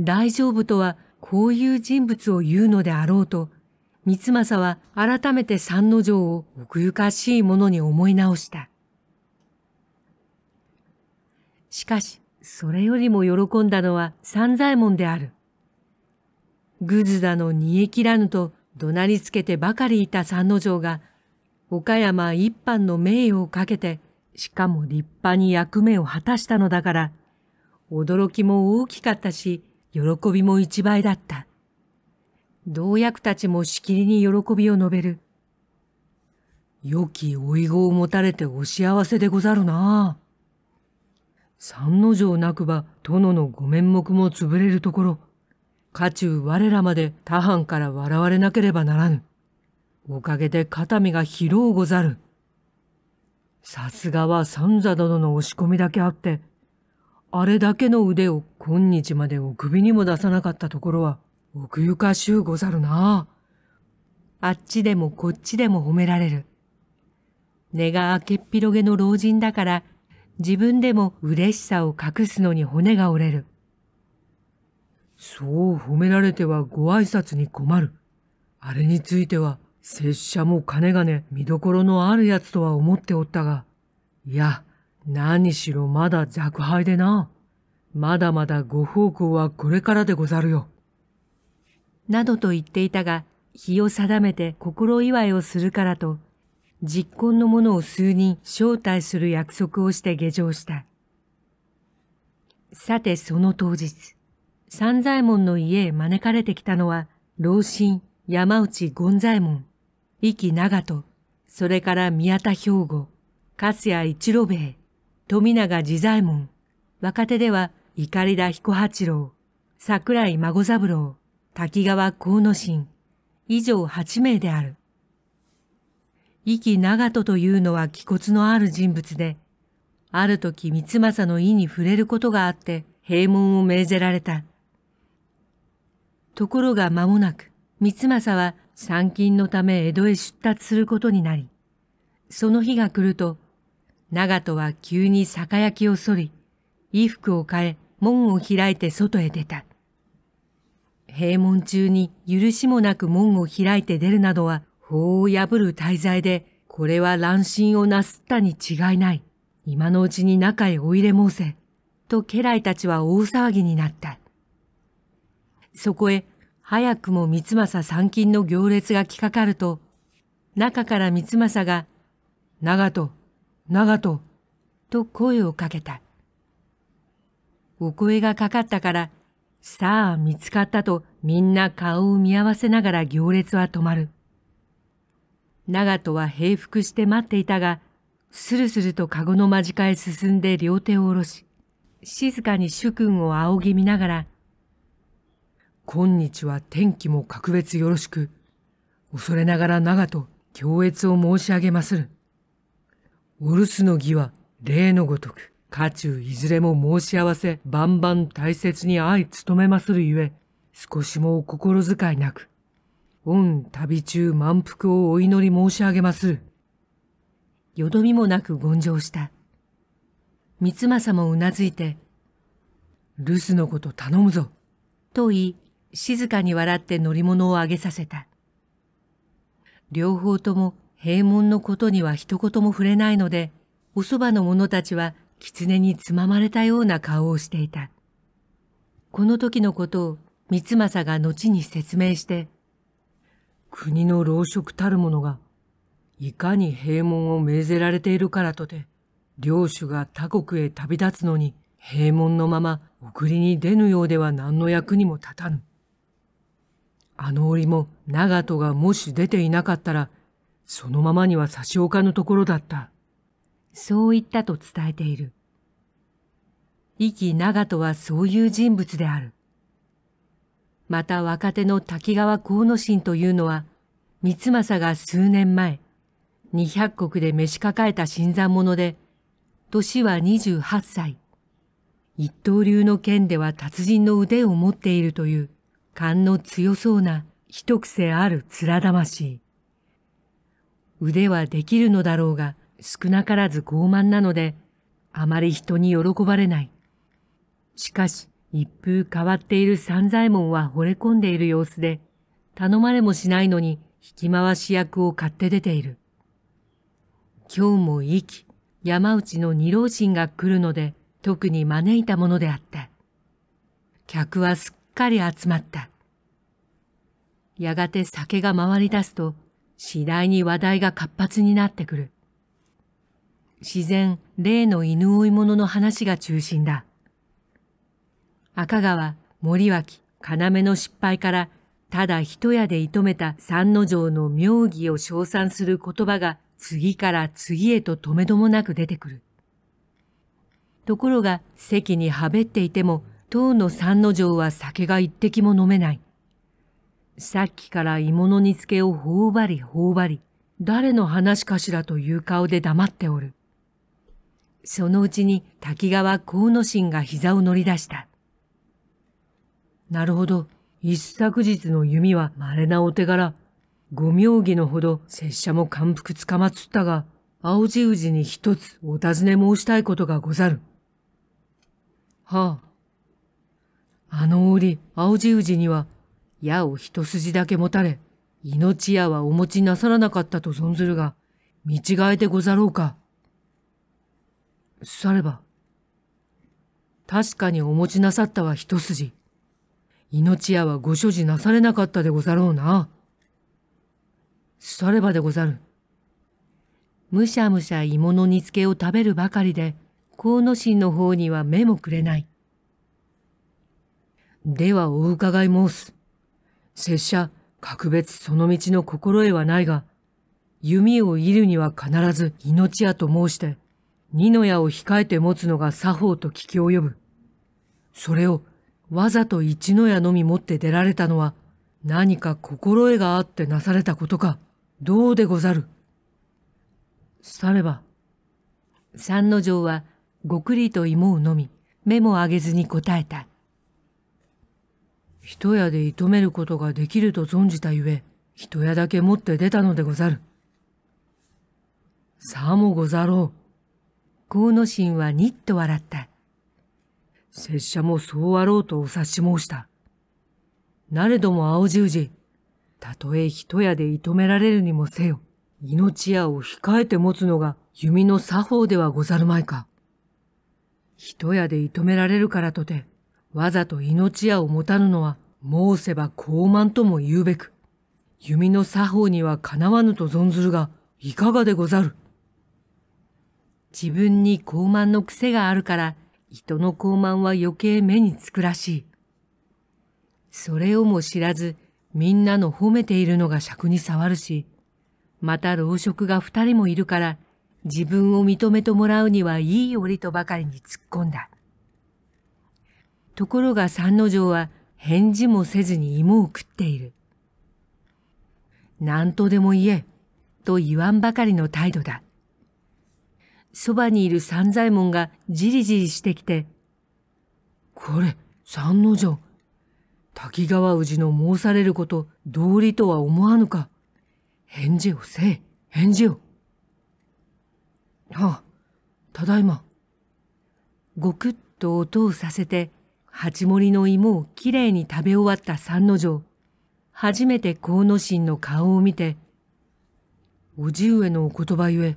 大丈夫とはこういう人物を言うのであろうと、三政は改めて三の城を奥ゆかしいものに思い直した。しかし、それよりも喜んだのは三左衛門である。ぐずだの煮え切らぬと怒鳴りつけてばかりいた三の城が、岡山一般の名誉をかけて、しかも立派に役目を果たしたのだから、驚きも大きかったし、喜びも一倍だった。同役たちもしきりに喜びを述べる。良きおいごを持たれてお幸せでござるな。三の城なくば殿のご面目も潰れるところ、家中我らまで他藩から笑われなければならぬ。おかげで肩身が広うござる。さすがは三座殿の押し込みだけあって、あれだけの腕を今日までお首にも出さなかったところは奥ゆかしゅうござるな。あっちでもこっちでも褒められる。根が明けっ広げの老人だから自分でも嬉しさを隠すのに骨が折れる。そう褒められてはご挨拶に困る。あれについては拙者も金々見どころのあるやつとは思っておったが、いや、何しろまだ若輩でな。まだまだご奉公はこれからでござるよ。などと言っていたが、日を定めて心祝いをするからと、実婚の者を数人招待する約束をして下城した。さてその当日、三左衛門の家へ招かれてきたのは、老神山内権左衛門、壱岐長門、それから宮田兵庫、粕谷一郎兵衛、富永自在門、若手ではり田彦八郎、桜井孫三郎、滝川幸之進、以上八名である。意気長門というのは気骨のある人物で、ある時三政の意に触れることがあって平門を命ぜられた。ところが間もなく、三政は参勤のため江戸へ出立することになり、その日が来ると長門は急に酒焼きを剃り、衣服を変え、門を開いて外へ出た。閉門中に許しもなく門を開いて出るなどは法を破る滞在で、これは乱心をなすったに違いない。今のうちに中へお入れ申せ。と家来たちは大騒ぎになった。そこへ、早くも三政参勤の行列が来かかると、中から三政が、長門、長門と声をかけた。お声がかかったから、さあ見つかったとみんな顔を見合わせながら行列は止まる。長門は平服して待っていたが、スルスルと籠の間近へ進んで両手を下ろし、静かに主君を仰ぎ見ながら、今日は天気も格別よろしく、恐れながら長門、強越を申し上げまする。お留守の儀は例のごとく、家中いずれも申し合わせ、万々大切に相務めまするゆえ、少しもお心遣いなく、御旅中満腹をお祈り申し上げます。よどみもなく言上した。三政もうなずいて、留守のこと頼むぞ。と言い、静かに笑って乗り物をあげさせた。両方とも閉門のことには一言も触れないので、おそばの者たちは狐につままれたような顔をしていた。この時のことを三政が後に説明して、国の老職たる者が、いかに閉門を命ぜられているからとて、領主が他国へ旅立つのに閉門のまま送りに出ぬようでは何の役にも立たぬ。あの折も長門がもし出ていなかったら、そのままには差し置かぬところだった。そう言ったと伝えている。意気長とはそういう人物である。また若手の滝川河野心というのは、三政が数年前、二百石で召し抱えた新参者で、年は二十八歳。一刀流の剣では達人の腕を持っているという、勘の強そうな一癖ある面魂。腕はできるのだろうが少なからず傲慢なのであまり人に喜ばれない。しかし一風変わっている三左衛門は惚れ込んでいる様子で頼まれもしないのに引き回し役を買って出ている。今日も意気、山内の二老神が来るので特に招いたものであった。客はすっかり集まった。やがて酒が回り出すと、次第に話題が活発になってくる。自然、例の犬追い物の話が中心だ。赤川、森脇、要の失敗から、ただ一夜で射止めた三之丞の妙義を称賛する言葉が次から次へと止めどもなく出てくる。ところが席にはべっていても、当の三之丞は酒が一滴も飲めない。さっきから鋳物煮付けを頬張り頬張り、誰の話かしらという顔で黙っておる。そのうちに滝川河野心が膝を乗り出した。なるほど。一昨日の弓は稀なお手柄。五妙義のほど拙者も感服つかまつったが、青じうじに一つお尋ね申したいことがござる。はあ。あの折、青じうじには矢を一筋だけ持たれ、命矢はお持ちなさらなかったと存ずるが、見違えてござろうか。されば、確かにお持ちなさったは一筋。命矢はご所持なされなかったでござろうな。さればでござる。むしゃむしゃ芋の煮つけを食べるばかりで、河野心の方には目もくれない。ではお伺い申す。拙者、格別その道の心得はないが、弓を射るには必ず命やと申して、二の矢を控えて持つのが作法と聞き及ぶ。それをわざと一の矢のみ持って出られたのは、何か心得があってなされたことか、どうでござる。されば。三の城は、ごくりと芋をのみ、目も上げずに答えた。一屋で射止めることができると存じたゆえ、一屋だけ持って出たのでござる。さもござろう。河野心はにっと笑った。拙者もそうあろうとお察し申した。なれども青十字、たとえ一屋で射止められるにもせよ、命屋を控えて持つのが弓の作法ではござるまいか。一屋で射止められるからとて、わざと命矢を持たぬのは申せば傲慢とも言うべく、弓の作法にはかなわぬと存ずるが、いかがでござる自分に傲慢の癖があるから、人の傲慢は余計目につくらしい。それをも知らず、みんなの褒めているのが尺に触るし、また老職が二人もいるから、自分を認めてもらうにはいい折とばかりに突っ込んだ。ところが三之丞は返事もせずに芋を食っている。何とでも言え、と言わんばかりの態度だ。そばにいる三左衛門がじりじりしてきて、これ、三之丞。滝川氏の申されること、道理とは思わぬか。返事をせえ、返事を。ああ、ただいま。ごくっと音をさせて、八森の芋をきれいに食べ終わった三之丞。初めて河野心の顔を見て、叔父上のお言葉ゆえ、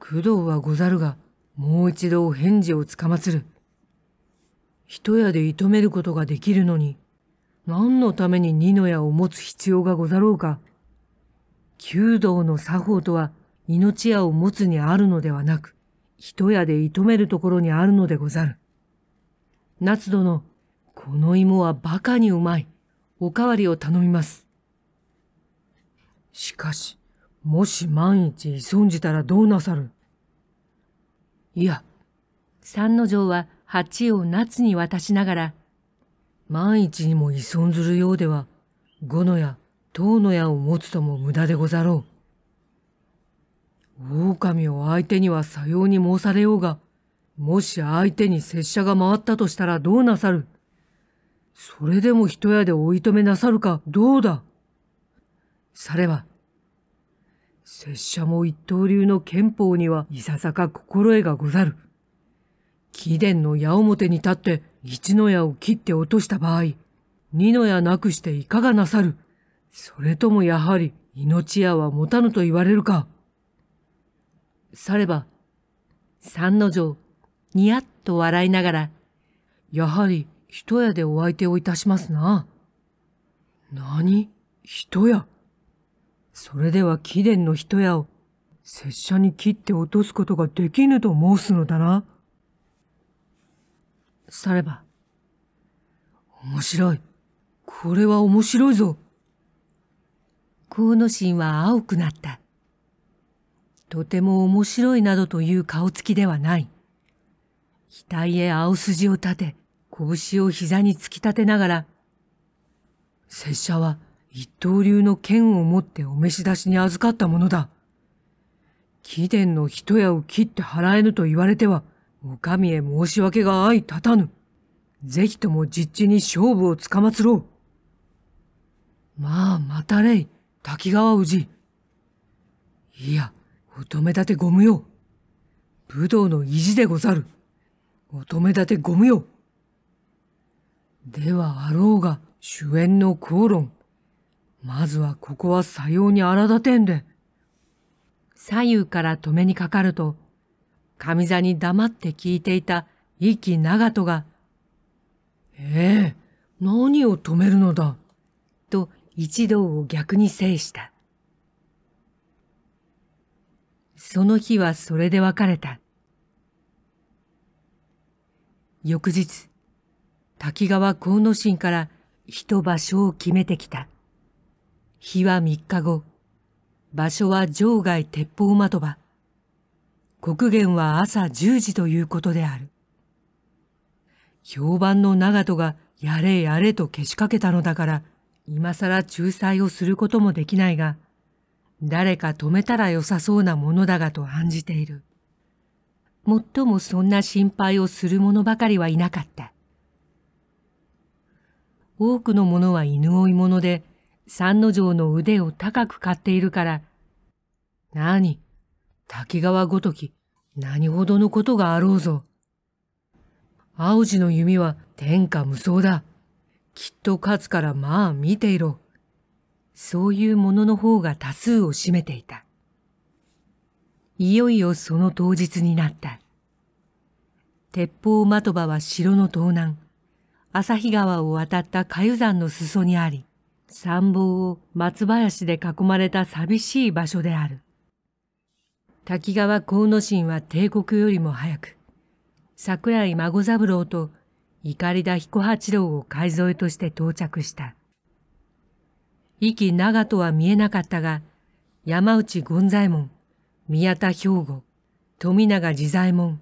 工藤はござるが、もう一度お返事をつかまつる。一屋で射止めることができるのに、何のために二の矢を持つ必要がござろうか。弓道の作法とは命矢を持つにあるのではなく、一矢で射止めるところにあるのでござる。夏殿、この芋は馬鹿にうまい。おかわりを頼みます。しかし、もし万一依存じたらどうなさるいや、三之丞は鉢を夏に渡しながら、万一にも依存するようでは、五の矢、塔の矢を持つとも無駄でござろう。狼を相手にはさように申されようが、もし相手に拙者が回ったとしたらどうなさるそれでも一屋で追い止めなさるかどうだされば、拙者も一刀流の憲法にはいささか心得がござる。貴殿の矢面に立って一の矢を切って落とした場合、二の矢なくしていかがなさるそれともやはり命矢は持たぬと言われるかされば、三の城、にやっと笑いながら、やはり一屋でお相手をいたしますな。何一屋それでは貴殿の一屋を拙者に切って落とすことができぬと申すのだな。されば。面白い。これは面白いぞ。河野心は青くなった。とても面白いなどという顔つきではない。額へ青筋を立て、拳を膝に突き立てながら、拙者は一刀流の剣を持ってお召し出しに預かったものだ。貴殿の一矢を切って払えぬと言われては、お上へ申し訳が相立たぬ。ぜひとも実地に勝負をつかまつろう。まあ、またれい、滝川氏。いや、乙女立てご無用。武道の意地でござる。乙女立てゴムよ。ではあろうが、主演の口論。まずはここはさように荒立てんで。左右から止めにかかると、上座に黙って聞いていた意気長門が、ええ、何を止めるのだ。と一同を逆に制した。その日はそれで別れた。翌日、滝川河野心から一場所を決めてきた。日は三日後、場所は場外鉄砲的場。国限は朝十時ということである。評判の長門がやれやれとけしかけたのだから、今更仲裁をすることもできないが、誰か止めたら良さそうなものだがと案じている。最もそんな心配をする者ばかりはいなかった。多くの者は犬追い者で、三之丞の腕を高く買っているから、何、滝川ごとき、何ほどのことがあろうぞ。青路の弓は天下無双だ。きっと勝つからまあ見ていろ。そういうものの方が多数を占めていた。いよいよその当日になった鉄砲的場は城の東南旭川を渡った加湯山の裾にあり参謀を松林で囲まれた寂しい場所である滝川河野神は帝国よりも早く桜井孫三郎と怒り田彦八郎を海沿いとして到着した。息長とは見えなかったが、山内権左衛門、宮田兵庫、富永自左衛門、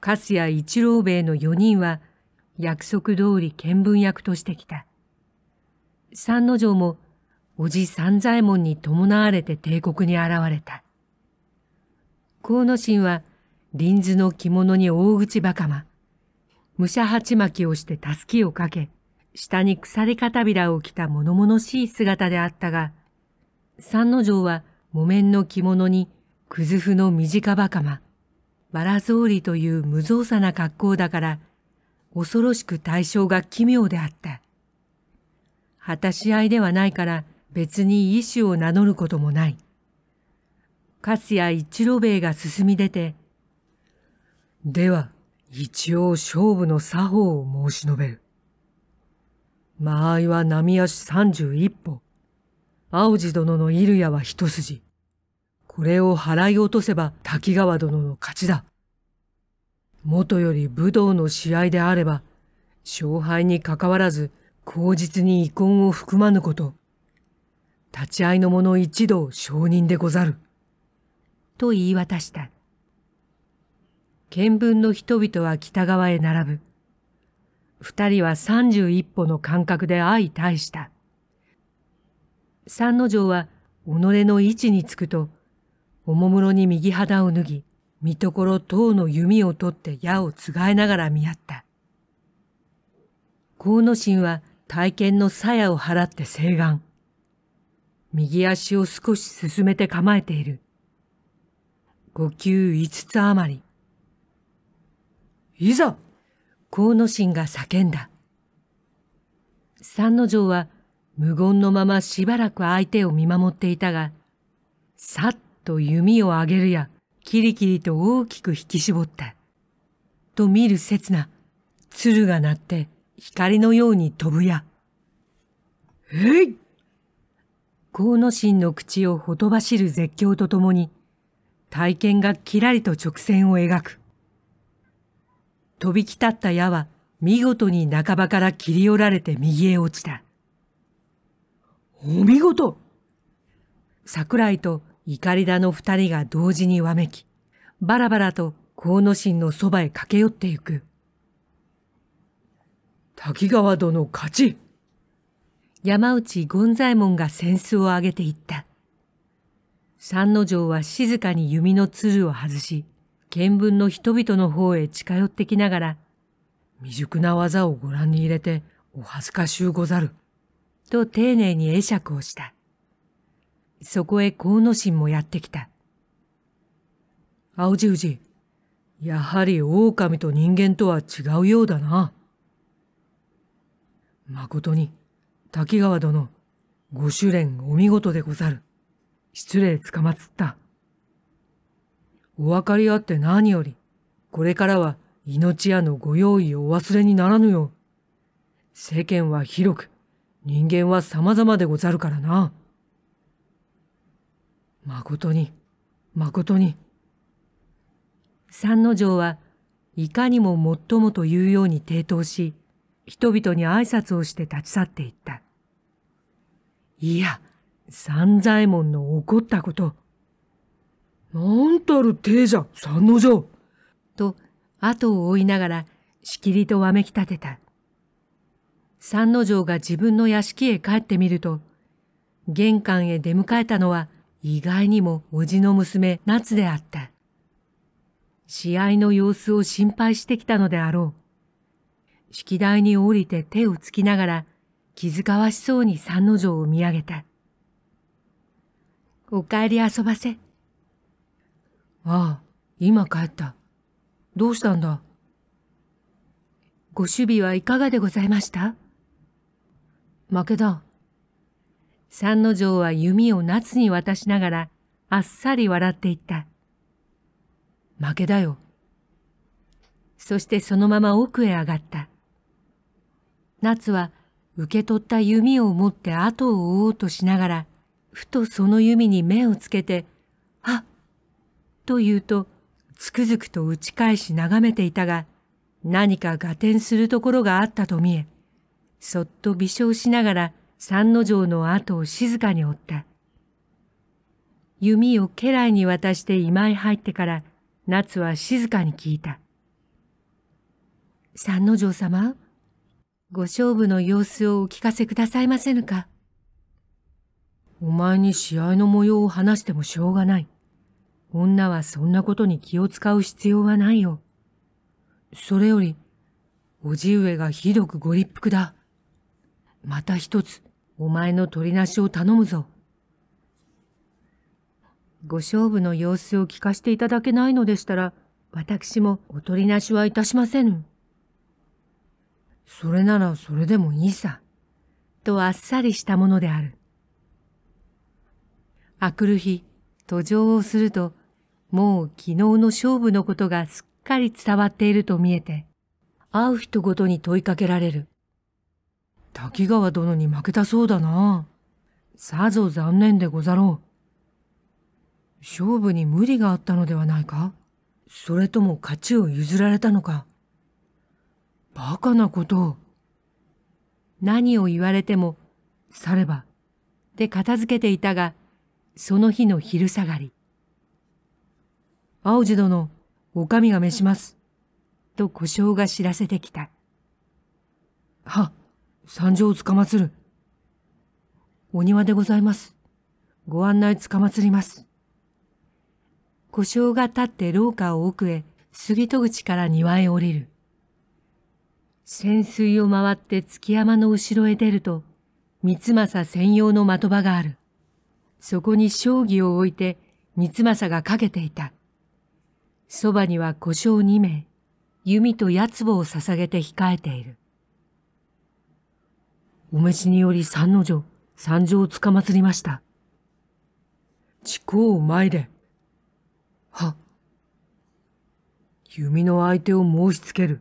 粕谷一郎兵衛の4人は約束通り見聞役としてきた。三之丞も、おじ三左衛門に伴われて帝国に現れた。河野神は、臨図の着物に大口ばかま、武者鉢巻きをしてたすきをかけ、下に鎖片びらを着た物々しい姿であったが、三之丞は木綿の着物にクズフの身近ばかま、バラ草履という無造作な格好だから、恐ろしく対象が奇妙であった。果たし合いではないから別に医師を名乗ることもない。勝谷一郎兵衛が進み出て、では、一応勝負の作法を申し述べる。間合いは波足三十一歩。青路殿の入谷は一筋。これを払い落とせば滝川殿の勝ちだ。元より武道の試合であれば、勝敗にかかわらず、口実に遺恨を含まぬこと。立ち会いの者一同承認でござる。と言い渡した。見聞の人々は北側へ並ぶ。二人は三十一歩の間隔で相対した。三之丞は己の位置につくと、おもむろに右肌を脱ぎ、見所こ塔の弓を取って矢をつがえながら見合った。河野神は体験の鞘を払って請願。右足を少し進めて構えている。呼吸五つ余り。いざ河野神が叫んだ。三之丞は無言のまましばらく相手を見守っていたが、さっと弓を上げるや、キリキリと大きく引き絞った。と見る刹那、鶴が鳴って光のように飛ぶや。えい河野神の口をほとばしる絶叫とともに、体験がきらりと直線を描く。飛び来たった矢は見事に半ばから切り寄られて右へ落ちた。お見事桜井と怒りだの二人が同時にわめき、バラバラと河野神のそばへ駆け寄ってゆく。滝川殿勝ち山内権左衛門が扇子を上げていった。三之丞は静かに弓の鶴を外し、見聞の人々の方へ近寄ってきながら、未熟な技をご覧に入れてお恥ずかしゅうござる。と丁寧に会釈をした。そこへ河野心もやってきた。青十字、やはり狼と人間とは違うようだな。誠に、滝川殿、ご主練お見事でござる。失礼つかまつった。お分かりあって何より、これからは命屋のご用意をお忘れにならぬよう。世間は広く、人間は様々でござるからな。まことにまことに三之丞はいかにももっともというように抵当し人々に挨拶をして立ち去っていったいや三左衛門の怒ったことなんたる手じゃ三之丞と後を追いながらしきりとわめき立てた三之丞が自分の屋敷へ帰ってみると玄関へ出迎えたのは意外にも叔父の娘夏であった。試合の様子を心配してきたのであろう。式台に降りて手をつきながら気遣わしそうに三之丞を見上げた。お帰り遊ばせ。ああ、今帰った。どうしたんだご守備はいかがでございました負けだ。三之丞は弓を夏に渡しながら、あっさり笑っていった。負けだよ。そしてそのまま奥へ上がった。夏は受け取った弓を持って後を追おうとしながら、ふとその弓に目をつけて、あっと言うと、つくづくと打ち返し眺めていたが、何か合点するところがあったと見え、そっと微笑しながら三之丞の後を静かに追った。弓を家来に渡して今へ入ってから、夏は静かに聞いた。三之丞様、ご勝負の様子をお聞かせくださいませぬか。お前に試合の模様を話してもしょうがない。女はそんなことに気を使う必要はないよ。それより、叔父上がひどくご立腹だ。また一つ、お前の取りなしを頼むぞ。ご勝負の様子を聞かせていただけないのでしたら、私もお取りなしはいたしませぬ。それならそれでもいいさ。とあっさりしたものである。あくる日、途上をすると、もう昨日の勝負のことがすっかり伝わっていると見えて、会う人ごとに問いかけられる。滝川殿に負けたそうだな。さぞ残念でござろう。勝負に無理があったのではないかそれとも勝ちを譲られたのかバカなことを。何を言われても、されば、で片付けていたが、その日の昼下がり。青路殿、お上が召します。と故障が知らせてきた。はっ。参上をつかまつる。お庭でございます。ご案内つかまつります。故障が立って廊下を奥へ、杉戸口から庭へ降りる。潜水を回って月山の後ろへ出ると、三政専用の的場がある。そこに将棋を置いて三政がかけていた。そばには故障二名、弓と八つを捧げて控えている。お召しにより三の女、三条をつかまつりました。地公を参れ。は。弓の相手を申しつける。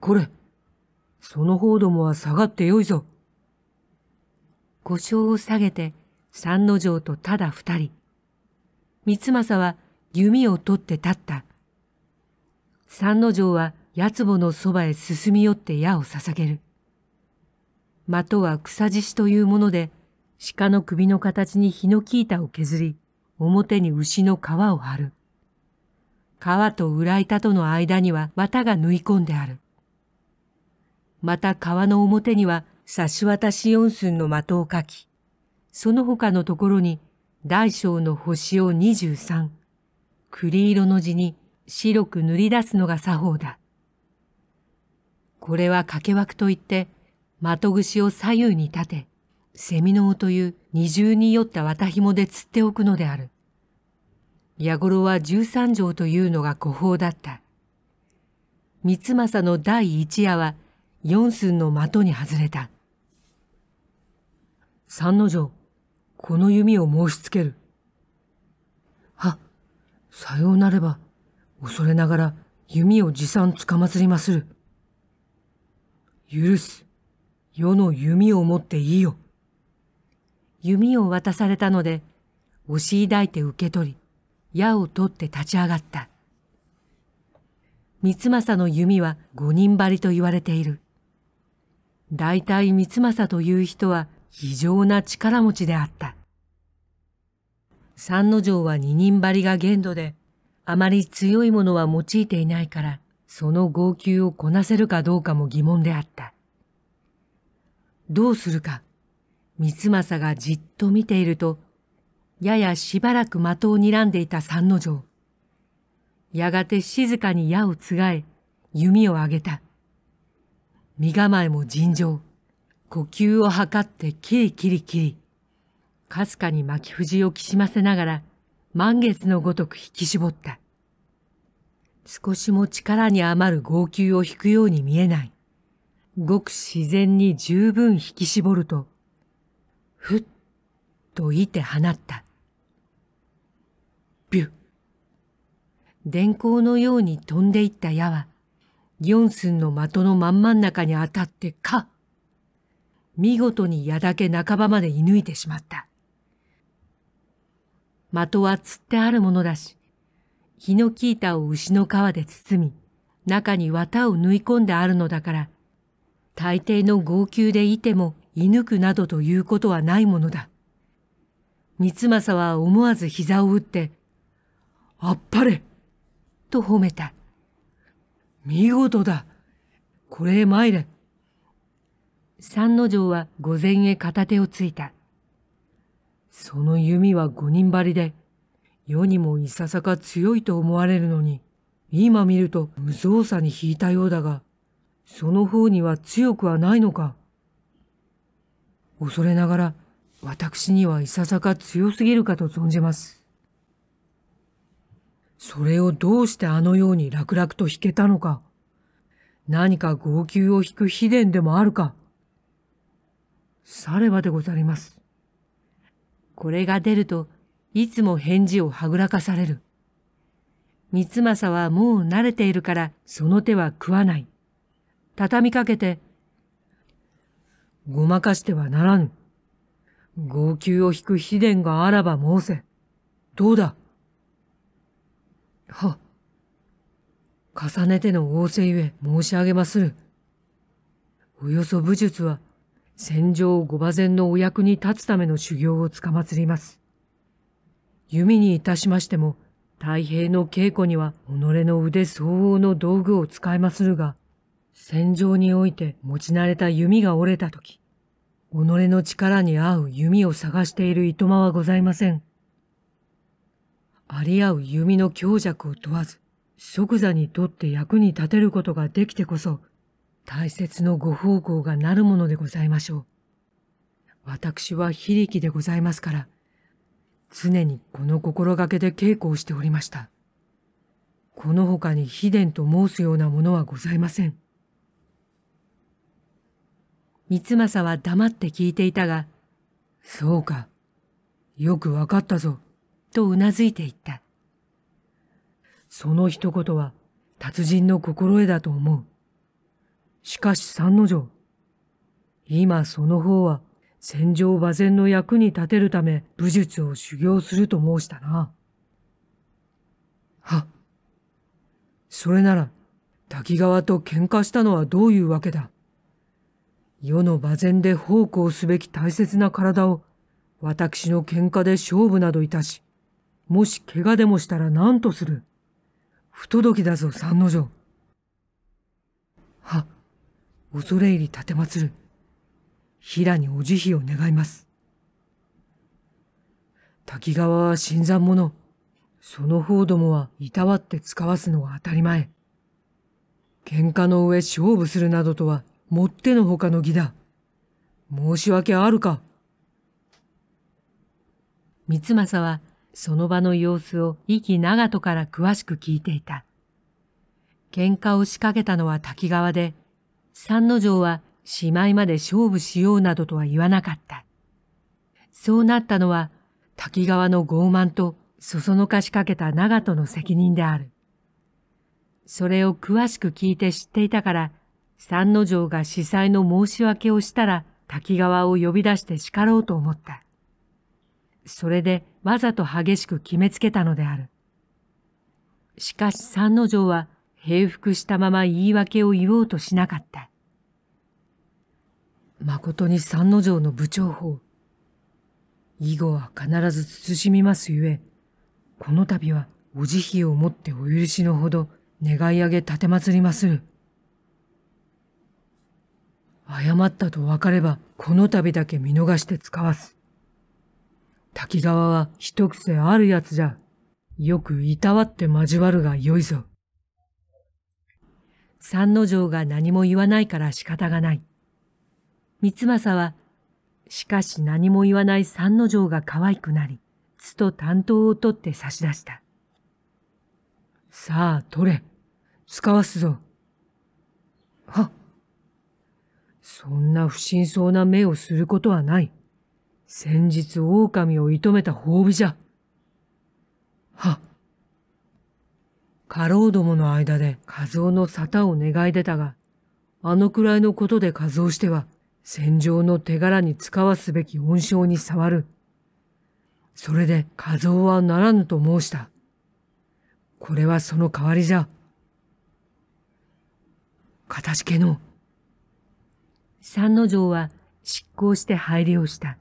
これ、その方どもは下がってよいぞ。故障を下げて、三の城とただ二人。三政は弓を取って立った。三の城は八つぼのそばへ進み寄って矢を捧げる。的は草獅子というもので、鹿の首の形にのノい板を削り、表に牛の皮を貼る。皮と裏板との間には綿が縫い込んである。また皮の表には差し渡し四寸の的を書き、その他のところに大小の星を二十三、栗色の字に白く塗り出すのが作法だ。これは掛け枠といって、的串を左右に立て、蝉の尾という二重に酔った綿紐で釣っておくのである。矢五郎は十三条というのが古法だった。三政の第一夜は四寸の的に外れた。三の条、この弓を申し付ける。は、さようなれば、恐れながら弓を持参つかまつりまする。許す。世の弓を持っていいよ。弓を渡されたので、押し抱いて受け取り、矢を取って立ち上がった。三政の弓は五人張りと言われている。大体三政という人は非常な力持ちであった。三之丞は二人張りが限度で、あまり強いものは用いていないから、その号泣をこなせるかどうかも疑問であった。どうするか。三政がじっと見ていると、ややしばらく的を睨んでいた三之丞。やがて静かに矢をつがえ、弓を上げた。身構えも尋常。呼吸を測ってキリキリキリ。かすかに巻き藤をきしませながら、満月のごとく引き絞った。少しも力に余る号泣を引くように見えない。ごく自然に十分引き絞ると、ふっといて放った。ビュッ電光のように飛んでいった矢は、四寸の的の真ん真ん中に当たってか、見事に矢だけ半ばまで射抜いてしまった。的は釣ってあるものだし、のノキたを牛の皮で包み、中に綿を縫い込んであるのだから、大抵の号泣でいても居抜くなどということはないものだ。三政は思わず膝を打って、あっぱれと褒めた。見事だこれへ参れ三之丞は御前へ片手をついた。その弓は五人張りで、世にもいささか強いと思われるのに、今見ると無造作に引いたようだが、その方には強くはないのか。恐れながら、私にはいささか強すぎるかと存じます。それをどうしてあのように楽々と弾けたのか。何か号泣を引く秘伝でもあるか。さればでござります。これが出ると、いつも返事をはぐらかされる。三政はもう慣れているから、その手は食わない。畳みかけて、ごまかしてはならぬ。号泣を引く秘伝があらば申せ。どうだは、重ねての仰せゆえ申し上げまする。およそ武術は、戦場御馬前のお役に立つための修行をつかまつります。弓にいたしましても、太平の稽古には己の腕相応の道具を使いまするが、戦場において持ち慣れた弓が折れた時、己の力に合う弓を探しているいとまはございません。あり合う弓の強弱を問わず、即座にとって役に立てることができてこそ、大切のご奉公がなるものでございましょう。私は非力でございますから、常にこの心がけで稽古をしておりました。この他に秘伝と申すようなものはございません。三政は黙って聞いていたが、そうか、よくわかったぞ、とうなずいていった。その一言は達人の心得だと思う。しかし三之丞、今その方は戦場馬前の役に立てるため武術を修行すると申したな。は、それなら滝川と喧嘩したのはどういうわけだ世の馬前で奉公すべき大切な体を、私の喧嘩で勝負などいたし、もし怪我でもしたら何とする。不届きだぞ、三之丞。は、恐れ入り奉る。平にお慈悲を願います。滝川は新参者。その方どもはいたわって使わすのが当たり前。喧嘩の上勝負するなどとはもってのほかの儀だ。申し訳あるか。三政はその場の様子を意気長門から詳しく聞いていた。喧嘩を仕掛けたのは滝川で、三之丞はしまいまで勝負しようなどとは言わなかった。そうなったのは滝川の傲慢とそそのかしかけた長門の責任である。それを詳しく聞いて知っていたから三之丞が司祭の申し訳をしたら滝川を呼び出して叱ろうと思った。それでわざと激しく決めつけたのである。しかし三之丞は平服したまま言い訳を言おうとしなかった。誠に三之丞の部長法。以後は必ず慎みますゆえ、この度はお慈悲をもってお許しのほど願い上げ奉りまする。誤ったと分かれば、この度だけ見逃して使わす。滝川は一癖あるやつじゃ。よくいたわって交わるがよいぞ。三之丞が何も言わないから仕方がない。三政は、しかし何も言わない三之丞が可愛くなり、つと担当を取って差し出した。さあ、取れ。使わすぞ。はっ。そんな不審そうな目をすることはない。先日狼を射止めた褒美じゃ。は。家老どもの間で和夫の沙汰を願い出たが、あのくらいのことで和夫しては、戦場の手柄に使わすべき恩賞に触る。それで和夫はならぬと申した。これはその代わりじゃ。かたけの。三之丞は執行して拝礼した。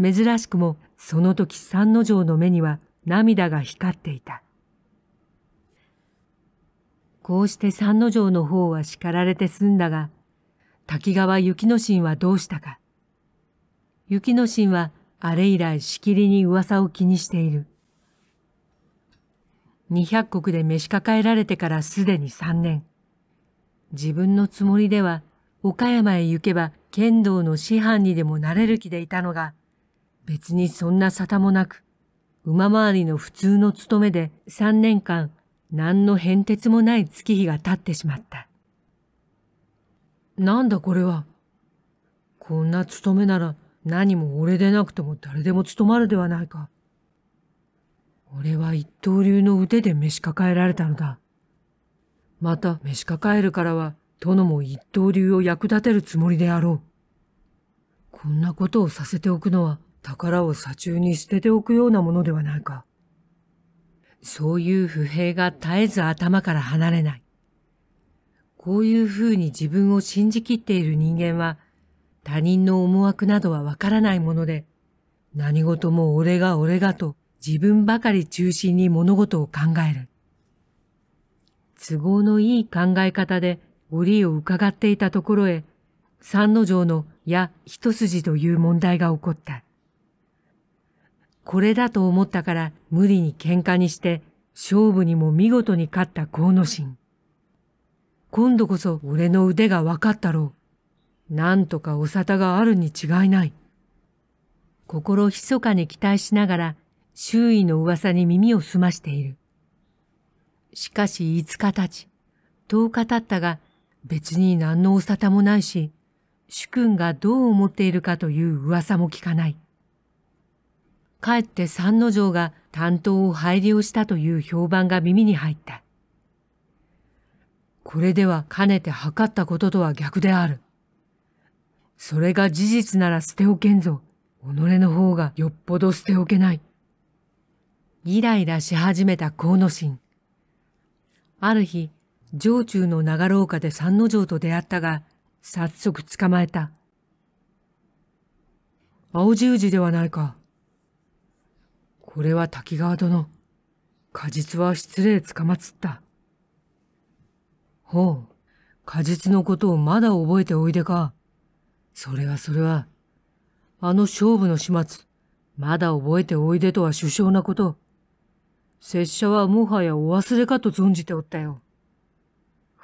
珍しくもその時三之丞の目には涙が光っていた。こうして三之丞の方は叱られて済んだが、滝川雪之進はどうしたか。雪之進はあれ以来しきりに噂を気にしている。二百石で召し抱えられてからすでに三年。自分のつもりでは岡山へ行けば剣道の師範にでもなれる気でいたのが、別にそんな沙汰もなく、馬回りの普通の務めで三年間何の変哲もない月日が経ってしまった。なんだこれは。こんな務めなら何も俺でなくても誰でも務まるではないか。俺は一刀流の腕で召し抱えられたのだ。また召し抱えるからは殿も一刀流を役立てるつもりであろう。こんなことをさせておくのは宝を左中に捨てておくようなものではないか。そういう不平が絶えず頭から離れない。こういうふうに自分を信じきっている人間は、他人の思惑などはわからないもので、何事も俺が俺がと自分ばかり中心に物事を考える。都合のいい考え方で折を伺っていたところへ、三之城の矢一筋という問題が起こった。これだと思ったから無理に喧嘩にして勝負にも見事に勝った河野心。今度こそ俺の腕が分かったろう。なんとかお沙汰があるに違いない。心密かに期待しながら周囲の噂に耳を澄ましている。しかし五日たち、10日経ったが別に何のお沙汰もないし、主君がどう思っているかという噂も聞かない。かえって三之丞が担当を配慮したという評判が耳に入った。これではかねて測ったこととは逆である。それが事実なら捨ておけんぞ。己の方がよっぽど捨ておけない。イライラし始めた河野心。ある日、城中の長廊下で三之丞と出会ったが、早速捕まえた。青十字ではないか。これは滝川殿。果実は失礼捕まつった。ほう、果実のことをまだ覚えておいでか。それはそれは、あの勝負の始末、まだ覚えておいでとは殊勝なこと。拙者はもはやお忘れかと存じておったよ。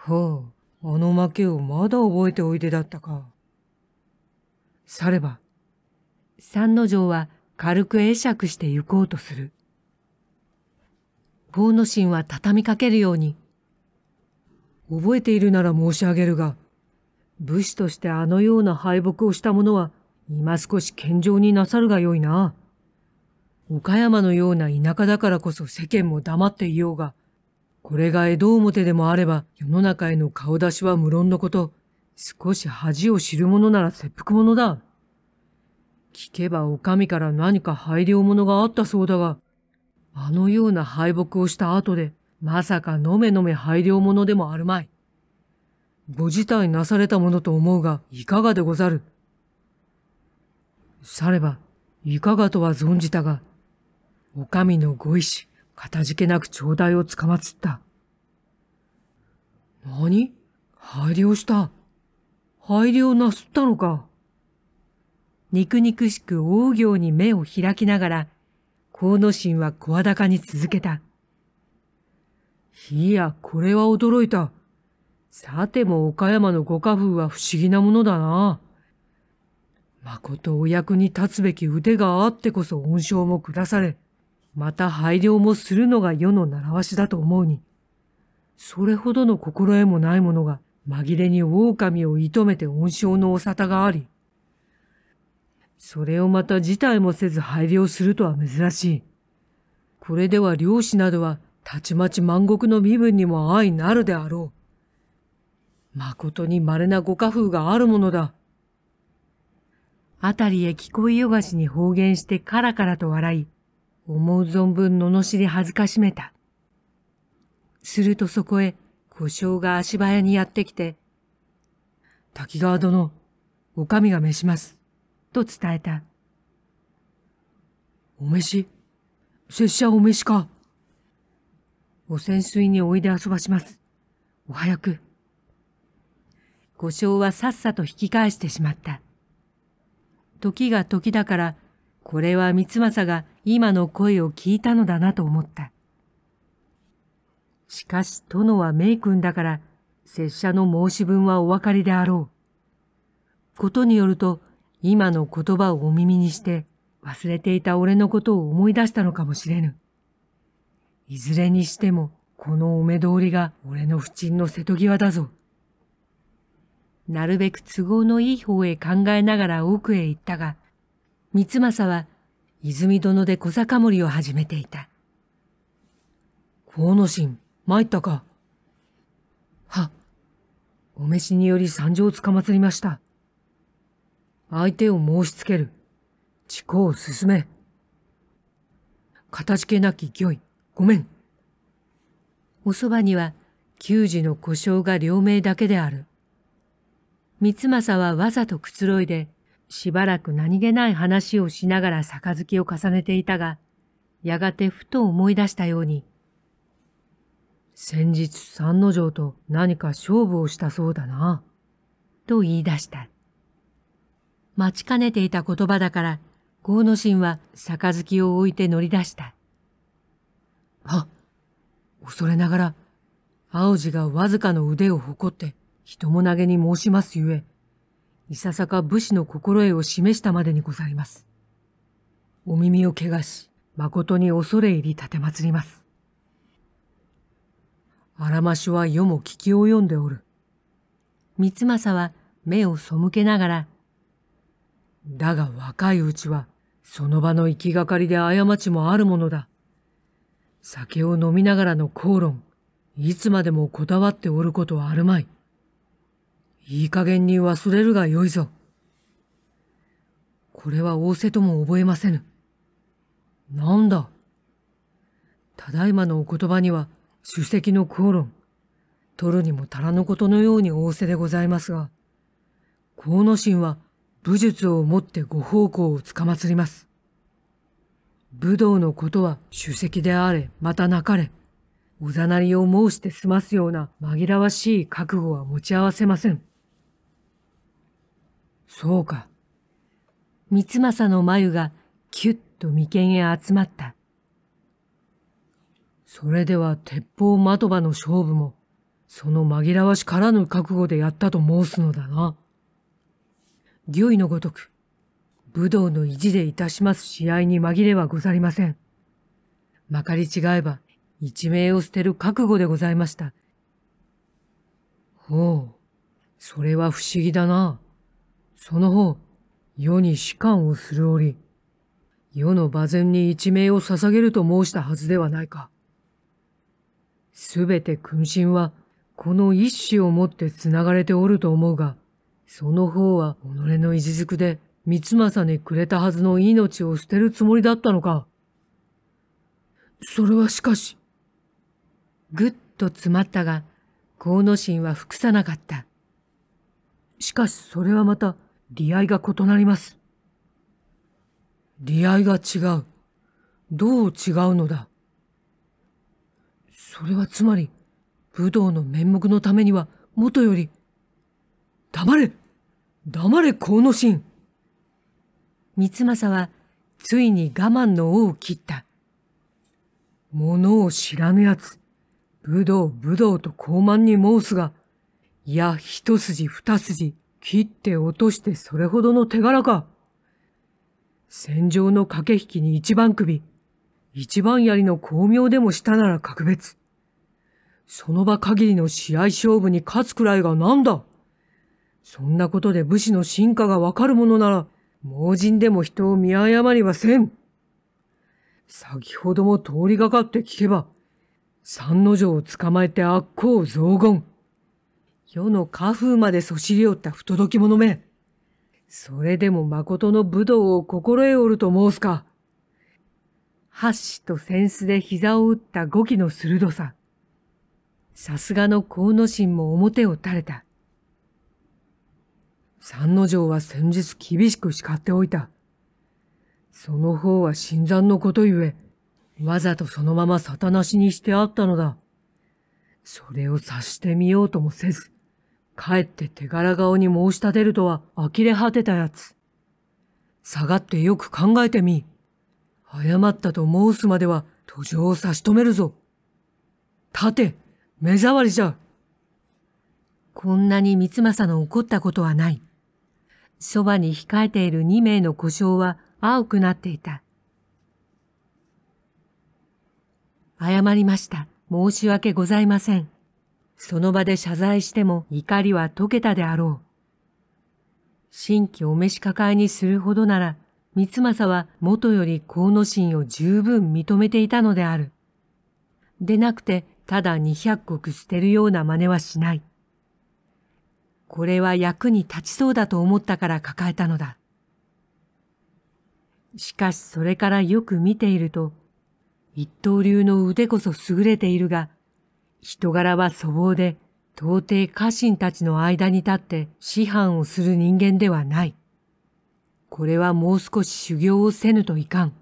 ほう、あの負けをまだ覚えておいでだったか。されば、三之丞は軽く会釈して行こうとする。法野心は畳みかけるように、覚えているなら申し上げるが、武士としてあのような敗北をした者は、今少し健常になさるがよいな。岡山のような田舎だからこそ世間も黙っていようが、これが江戸表でもあれば、世の中への顔出しは無論のこと、少し恥を知る者なら切腹者だ。聞けばお上から何か配慮者があったそうだが、あのような敗北をした後で、まさかのめのめ配慮者でもあるまい。ご辞退なされたものと思うが、いかがでござる。されば、いかがとは存じたが、お上のご意志、かたじけなく頂戴をつかまつった。何配慮した。慮をなすったのか。肉肉しく大行に目を開きながら、河野心は声高に続けた。いや、これは驚いた。さても岡山のご家風は不思議なものだな。まことお役に立つべき腕があってこそ恩賞も下され、また拝領もするのが世の習わしだと思うに、それほどの心得もない者が紛れに狼を射止めて恩賞のお沙汰があり、それをまた辞退もせず拝領するとは珍しい。これでは漁師などはたちまち万国の身分にも愛なるであろう。誠に稀なご家風があるものだ。あたりへ聞こえよがしに方言してカラカラと笑い、思う存分罵り恥ずかしめた。するとそこへ故障が足早にやってきて、滝川殿、お上が召します、と伝えた。お召し拙者お召しか。お染水においで遊ばします。お早く。故障はさっさと引き返してしまった。時が時だから、これは三政が今の声を聞いたのだなと思った。しかし殿は名君だから、拙者の申し分はお分かりであろう。ことによると、今の言葉をお耳にして、忘れていた俺のことを思い出したのかもしれぬ。いずれにしても、このお目通りが俺の不沈の瀬戸際だぞ。なるべく都合のいい方へ考えながら奥へ行ったが、三政は泉殿で小坂森を始めていた。河野心、参ったか。は、お召しにより参上をつかまつりました。相手を申しつける。地行を進め。かたじけなき御意、ごめん。おそばには、給仕の故障が両名だけである。三政はわざとくつろいで、しばらく何気ない話をしながら杯を重ねていたが、やがてふと思い出したように、先日三之丞と何か勝負をしたそうだな、と言い出した。待ちかねていた言葉だから、河野神は杯を置いて乗り出した。あ、恐れながら、青路がわずかの腕を誇って、人も投げに申しますゆえ、いささか武士の心得を示したまでにございます。お耳を怪我し、誠に恐れ入り立て祭ります。あらましは世も聞き及んでおる。三政は目を背けながら、だが若いうちは、その場の行きがかりで過ちもあるものだ。酒を飲みながらの口論、いつまでもこだわっておることはあるまい。いい加減に忘れるがよいぞ。これは仰せとも覚えませぬ。なんだただいまのお言葉には、主席の口論、取るにも足らぬことのように仰せでございますが、河野神は武術をもってご奉公をつかまつります。武道のことは主席であれ、またなかれ、おざなりを申して済ますような紛らわしい覚悟は持ち合わせません。そうか。三政の眉がキュッと眉間へ集まった。それでは鉄砲的場の勝負も、その紛らわしからぬ覚悟でやったと申すのだな。御意のごとく、武道の意地でいたします試合に紛れはござりません。まかり違えば、一命を捨てる覚悟でございました。ほう、それは不思議だな。その方、世に仕官をする折、世の馬前に一命を捧げると申したはずではないか。すべて君臣は、この一子をもって繋がれておると思うが、その方は己の意地づくで、三政にくれたはずの命を捨てるつもりだったのか。それはしかし。ぐっと詰まったが、河野心は服さなかった。しかしそれはまた、利合が異なります。利合が違う。どう違うのだ。それはつまり、武道の面目のためには、もとより、黙れ黙れ、河野心三政は、ついに我慢の尾を切った。物を知らぬ奴、武道武道と傲慢に申すが、いや一筋二筋、切って落としてそれほどの手柄か。戦場の駆け引きに一番首、一番槍の巧妙でもしたなら格別。その場限りの試合勝負に勝つくらいがなんだそんなことで武士の進化がわかるものなら、盲人でも人を見誤りはせん。先ほども通りがかって聞けば、三の城を捕まえて悪行増言。世の家風までそしりおった不届き者め。それでも誠の武道を心得おると申すか。箸と扇子で膝を打った語気の鋭さ。さすがの河野心も表を垂れた。三之丞は先日厳しく叱っておいた。その方は新参のことゆえ、わざとそのまま沙汰なしにしてあったのだ。それを察してみようともせず、かえって手柄顔に申し立てるとは呆れ果てたやつ。下がってよく考えてみ。謝ったと申すまでは途上を差し止めるぞ。立て、目障りじゃ。こんなに三政の怒ったことはない。そばに控えている二名の故障は青くなっていた。謝りました。申し訳ございません。その場で謝罪しても怒りは解けたであろう。新規お召し抱えにするほどなら、三政は元より河野心を十分認めていたのである。でなくて、ただ二百石捨てるような真似はしない。これは役に立ちそうだと思ったから抱えたのだ。しかしそれからよく見ていると、一刀流の腕こそ優れているが、人柄は粗暴で、到底家臣たちの間に立って師範をする人間ではない。これはもう少し修行をせぬといかん。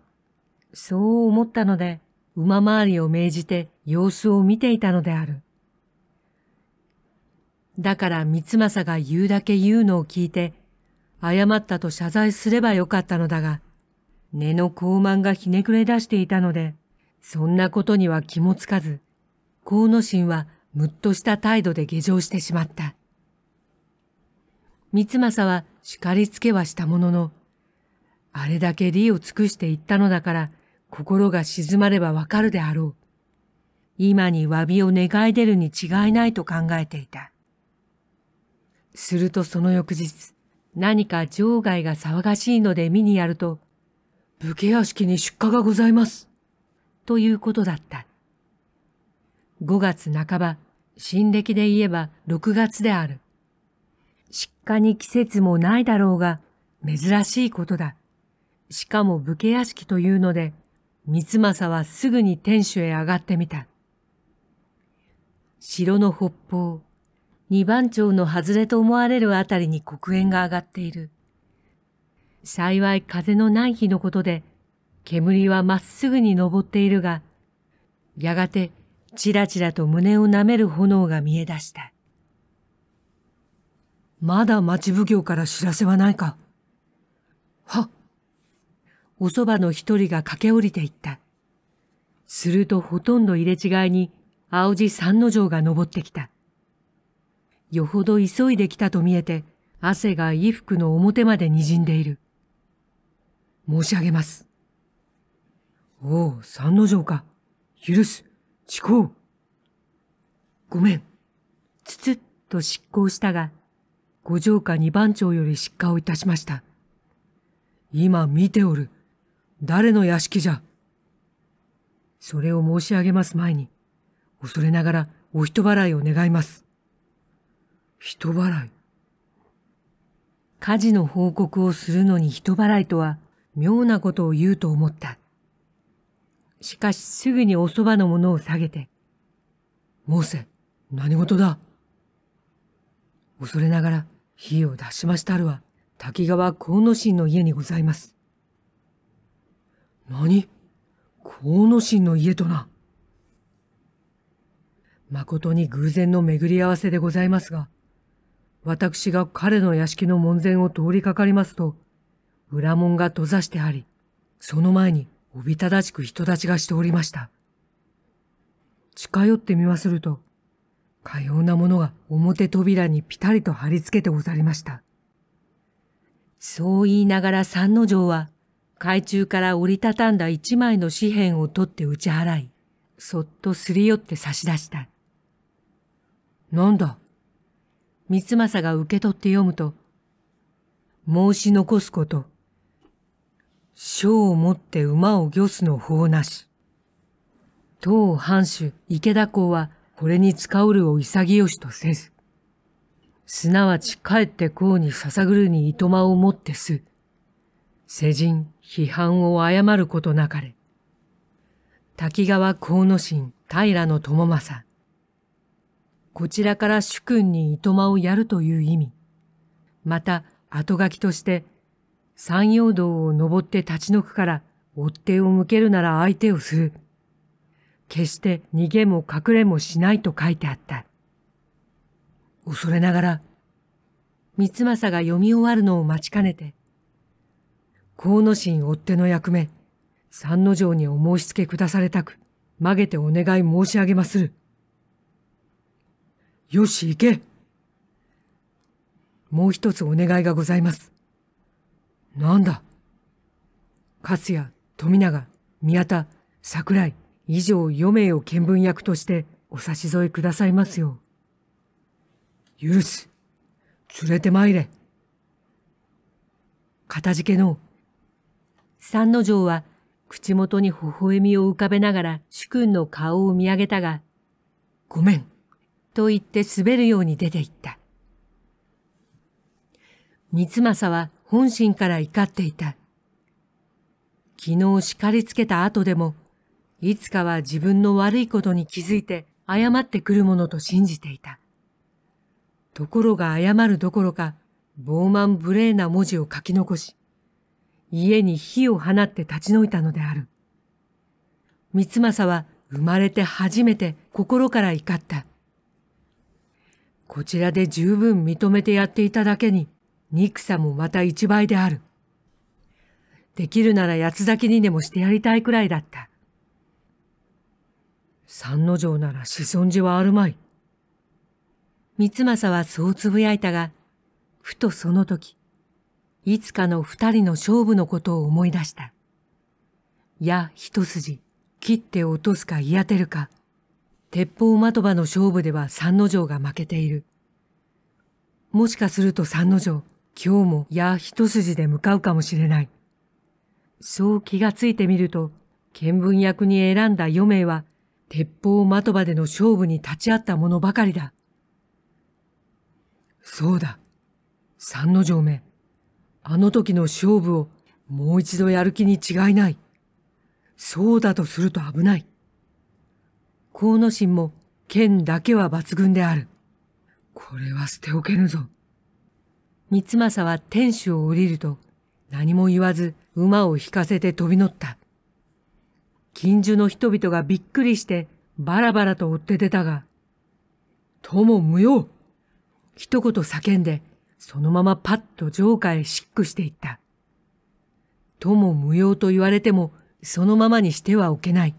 そう思ったので、馬回りを命じて様子を見ていたのである。だから三政が言うだけ言うのを聞いて、謝ったと謝罪すればよかったのだが、根の高慢がひねくれ出していたので、そんなことには気もつかず、河野心はむっとした態度で下城してしまった。三政は叱りつけはしたものの、あれだけ利を尽くして言ったのだから心が静まればわかるであろう。今に詫びを願い出るに違いないと考えていた。するとその翌日、何か場外が騒がしいので見にやると、武家屋敷に出荷がございます。ということだった。5月半ば、新暦で言えば6月である。失火に季節もないだろうが、珍しいことだ。しかも武家屋敷というので、三政はすぐに天守へ上がってみた。城の北方、二番町の外れと思われるあたりに黒煙が上がっている。幸い風のない日のことで、煙はまっすぐに登っているが、やがてちらちらと胸をなめる炎が見え出した。まだ町奉行から知らせはないか。はっ。おそばの一人が駆け下りていった。するとほとんど入れ違いに青じ三の城が登ってきた。よほど急いできたと見えて、汗が衣服の表まで滲んでいる。申し上げます。おお、三の城か。許す。地行ごめん。つつっと執行したが、五条家二番長より失火をいたしました。今見ておる。誰の屋敷じゃ。それを申し上げます前に、恐れながらお人払いを願います。人払い火事の報告をするのに人払いとは妙なことを言うと思った。しかしすぐにおそばのものを下げて、モーセ、何事だ恐れながら火を出しましたるは、滝川河野神の家にございます。何河野神の家とな。誠に偶然の巡り合わせでございますが、私が彼の屋敷の門前を通りかかりますと、裏門が閉ざしてあり、その前におびただしく人立ちがしておりました。近寄ってみますると、かようなものが表扉にぴたりと貼り付けてござりました。そう言いながら三之丞は、海中から折りたたんだ一枚の紙幣を取って打ち払い、そっとすり寄って差し出した。なんだ三政が受け取って読むと、申し残すこと、書を持って馬を御すの法なし。当藩主池田公はこれに使うるを潔しとせず、すなわち帰って公に捧ぐるにいとまをもってす、世人批判を誤ることなかれ。滝川河野神平野智政。こちらから主君にいとまをやるという意味。また、後書きとして、山陽道を登って立ち退くから追っ手を向けるなら相手をする。決して逃げも隠れもしないと書いてあった。恐れながら、三政が読み終わるのを待ちかねて、河野神追っ手の役目、三之丞にお申し付けくだされたく、曲げてお願い申し上げまする。よし行けもう一つお願いがございます。なんだ粕谷、富永、宮田、桜井、以上余名を見分役としてお差し添えくださいますよ。許す。連れて参れ。片付けの。三之丞は口元に微笑みを浮かべながら主君の顔を見上げたが、ごめん。と言って滑るように出て行った。三政は本心から怒っていた。昨日叱りつけた後でも、いつかは自分の悪いことに気づいて謝ってくるものと信じていた。ところが謝るどころか、傲慢無礼な文字を書き残し、家に火を放って立ち退いたのである。三政は生まれて初めて心から怒った。こちらで十分認めてやっていただけに、憎さもまた一倍である。できるなら八つ咲きにでもしてやりたいくらいだった。三之丞なら子孫寺はあるまい。三政はそうつぶやいたが、ふとその時、いつかの二人の勝負のことを思い出した。矢一筋、切って落とすか言い当てるか、鉄砲的場の勝負では三之丞が負けている。もしかすると三之丞、今日も矢一筋で向かうかもしれない。そう気がついてみると、見聞役に選んだ余命は、鉄砲的場での勝負に立ち会った者ばかりだ。そうだ。三の条目。あの時の勝負をもう一度やる気に違いない。そうだとすると危ない。河野心も剣だけは抜群である。これは捨ておけぬぞ。三政は天守を降りると何も言わず馬を引かせて飛び乗った。近所の人々がびっくりしてバラバラと追って出たが、とも無用一言叫んで、そのままパッと城下へシックしていった。とも無用と言われても、そのままにしてはおけない。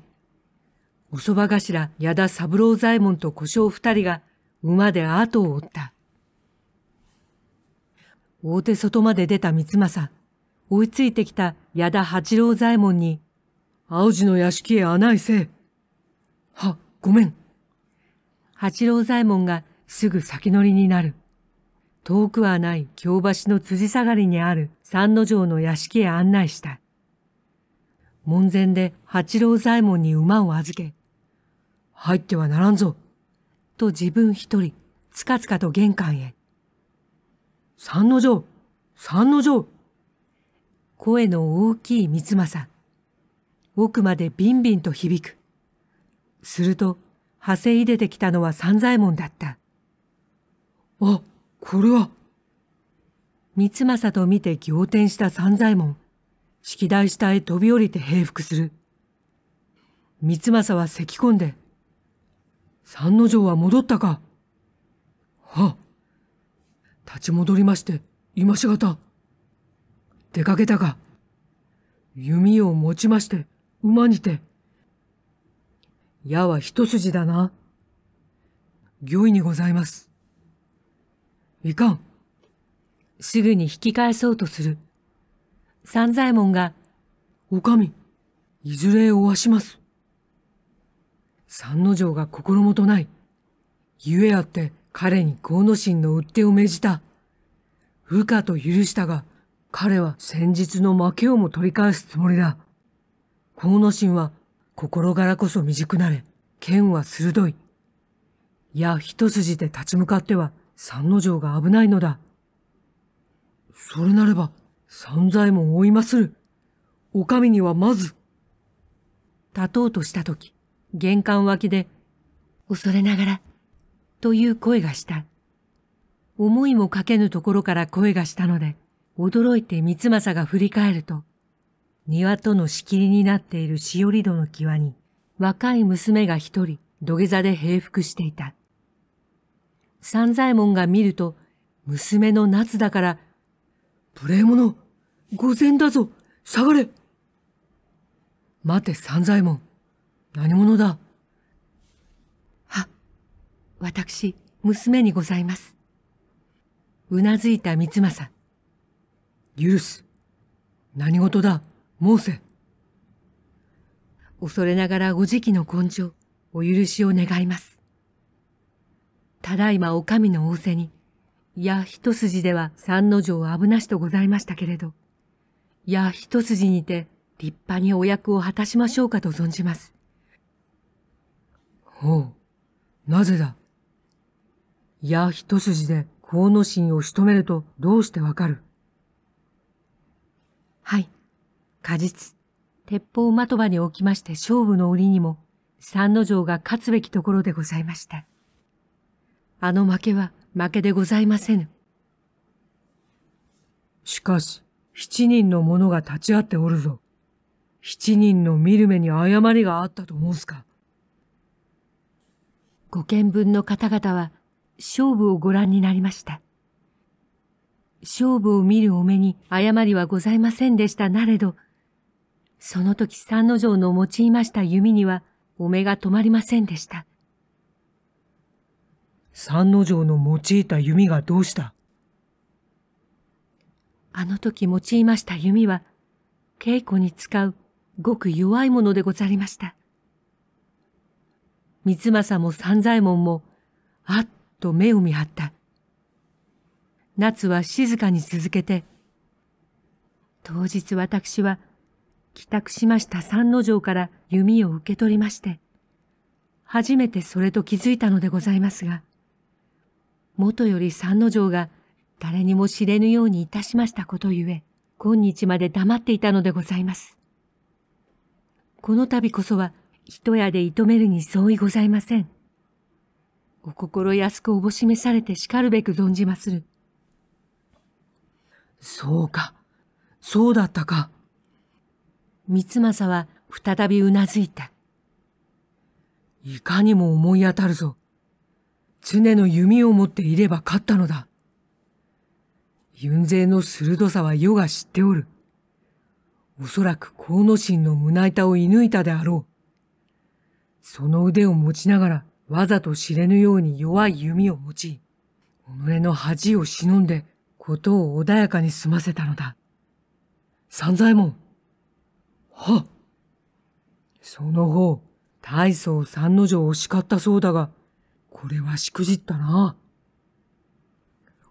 おそば頭、矢田三郎左衛門と小正二人が馬で後を追った。大手外まで出た三政、追いついてきた矢田八郎左衛門に、青路の屋敷へ案内せは、ごめん。八郎左衛門がすぐ先乗りになる。遠くはない京橋の辻下がりにある三之城の屋敷へ案内した。門前で八郎左衛門に馬を預け、入ってはならんぞ。と自分一人、つかつかと玄関へ。三之丞三之丞声の大きい三政。奥までビンビンと響く。すると、長谷出てきたのは三左衛門だった。あ、これは。三政と見て仰天した三左衛門。式台下へ飛び降りて平服する。三政は咳き込んで、三之丞は戻ったか。はっ。立ち戻りまして、今しがた。出かけたが、弓を持ちまして、馬にて。矢は一筋だな。御意にございます。いかん。すぐに引き返そうとする。三左衛門が、おかみ、いずれおわします。三之丞が心もとない。ゆえあって、彼に河野心の売てを命じた。部下と許したが、彼は先日の負けをも取り返すつもりだ。河野心は心柄こそ未熟なれ、剣は鋭い。矢一筋で立ち向かっては三の城が危ないのだ。それなれば、三左衛門を追いまする。お上にはまず。立とうとしたとき、玄関脇で、恐れながらという声がした。思いもかけぬところから声がしたので、驚いて三政が振り返ると、庭との仕切りになっているしおり戸の際に、若い娘が一人土下座で平服していた。三左衛門が見ると、娘の夏だから、無礼者御前だぞ下がれ待て三左衛門何者だ私、娘にございます。うなずいた三政。許す。何事だ、申せ。恐れながらご時期の根性、お許しを願います。ただいまお上の仰せに、いや一筋では三の城は危なしとございましたけれど、いや一筋にて立派にお役を果たしましょうかと存じます。ほう、なぜだ矢一筋で河野心を仕留めるとどうしてわかるはい。果実。鉄砲的場におきまして勝負の折にも、三之城が勝つべきところでございました。あの負けは負けでございませぬ。しかし、七人の者が立ち会っておるぞ。七人の見る目に誤りがあったと申すか。五軒分の方々は勝負をご覧になりました。勝負を見るお目に誤りはございませんでしたなれど、その時三之丞の用いました弓には、お目が止まりませんでした。三之丞の用いた弓がどうしたあの時用いました弓は、稽古に使うごく弱いものでござりました。三政も三左衛門も、あっと目を見張った。夏は静かに続けて、当日私は帰宅しました三之丞から弓を受け取りまして、初めてそれと気づいたのでございますが、元より三之丞が誰にも知れぬようにいたしましたことゆえ、今日まで黙っていたのでございます。この度こそは、一夜で射止めるに相違ございません。お心安くおぼしめされて叱るべく存じまする。そうか、そうだったか。三政は再びうなずいた。いかにも思い当たるぞ。常の弓を持っていれば勝ったのだ。雲勢の鋭さは世が知っておる。おそらく河野心の胸板を射抜いたであろう。その腕を持ちながら、わざと知れぬように弱い弓を用い、己の恥を忍んで、ことを穏やかに済ませたのだ。三左衛門。はその方、大層三の城を叱ったそうだが、これはしくじったな。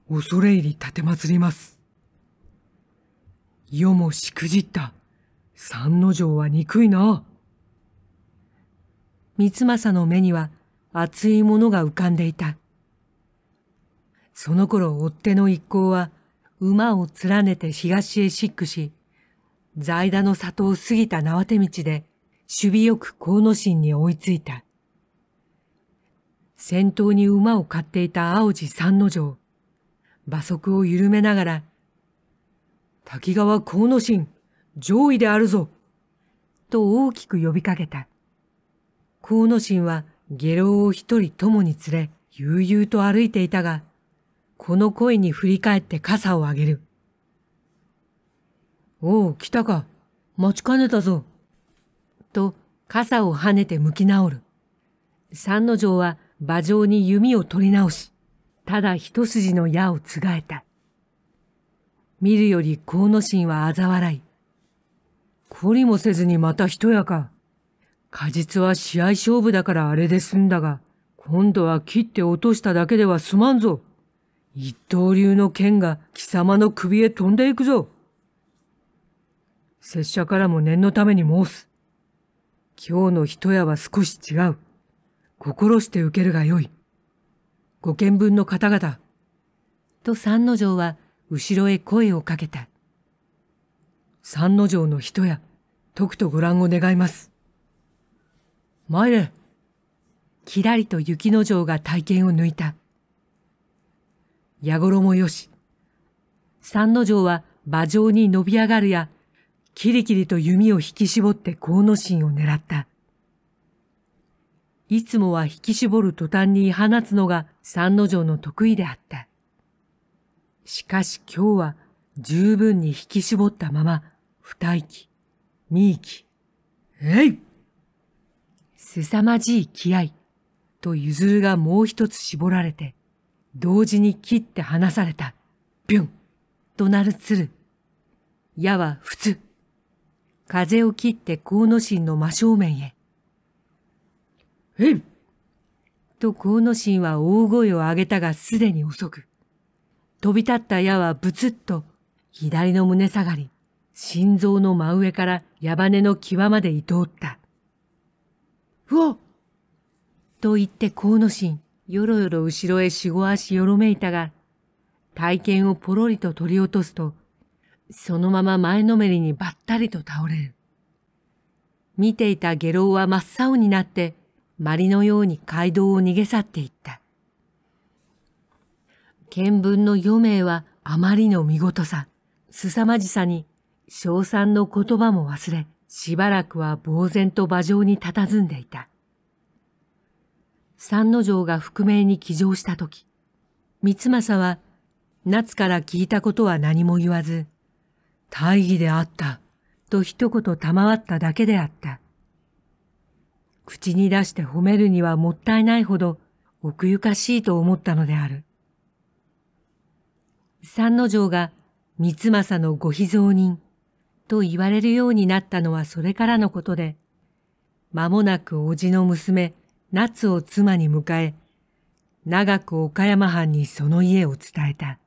恐れ入り立てまつります。世もしくじった。三の城は憎いな。三政の目には熱いものが浮かんでいた。その頃追っ手の一行は馬を連ねて東へシックし、在田の里を過ぎた縄手道で守備よく河野心に追いついた。先頭に馬を飼っていた青路三之丞。馬足を緩めながら、滝川河野心、上位であるぞと大きく呼びかけた。河野心は下郎を一人友に連れ、悠々と歩いていたが、この声に振り返って傘をあげる。おう、来たか。待ちかねたぞ。と、傘を跳ねて向き直る。三之丞は馬上に弓を取り直し、ただ一筋の矢をつがえた。見るより河野心は嘲笑い。懲りもせずにまた一やか。果実は試合勝負だからあれで済んだが、今度は切って落としただけでは済まんぞ。一刀流の剣が貴様の首へ飛んでいくぞ。拙者からも念のために申す。今日の一夜は少し違う。心して受けるがよい。ご見分の方々。と三之丞は後ろへ声をかけた。三之丞の人や、とくとご覧を願います。参れきらりと雪の城が体験を抜いた。矢衣もよし。三の城は馬上に伸び上がるや、キリキリと弓を引き絞って河野心を狙った。いつもは引き絞る途端に放つのが三の城の得意であった。しかし今日は十分に引き絞ったまま、二息、三息、えい凄まじい気合とゆずるがもう一つ絞られて、同時に切って離された、ビュンとなる鶴。矢は普通。風を切って河野神の真正面へ。へいと河野神は大声を上げたがすでに遅く。飛び立った矢はブツッと左の胸下がり、心臓の真上から矢羽の際までいとおった。うおと言って河野心、よろよろ後ろへ四五足よろめいたが、体験をぽろりと取り落とすと、そのまま前のめりにばったりと倒れる。見ていた下郎は真っ青になって、りのように街道を逃げ去っていった。見聞の余命はあまりの見事さ、凄まじさに、称賛の言葉も忘れ、しばらくは呆然と馬上に佇んでいた。三之丞が覆面に騎乗した時、三政は夏から聞いたことは何も言わず、大義であった、と一言賜っただけであった。口に出して褒めるにはもったいないほど奥ゆかしいと思ったのである。三之丞が三政のご秘蔵人、と言われるようになったのはそれからのことで、間もなく叔父の娘、夏を妻に迎え、長く岡山藩にその家を伝えた。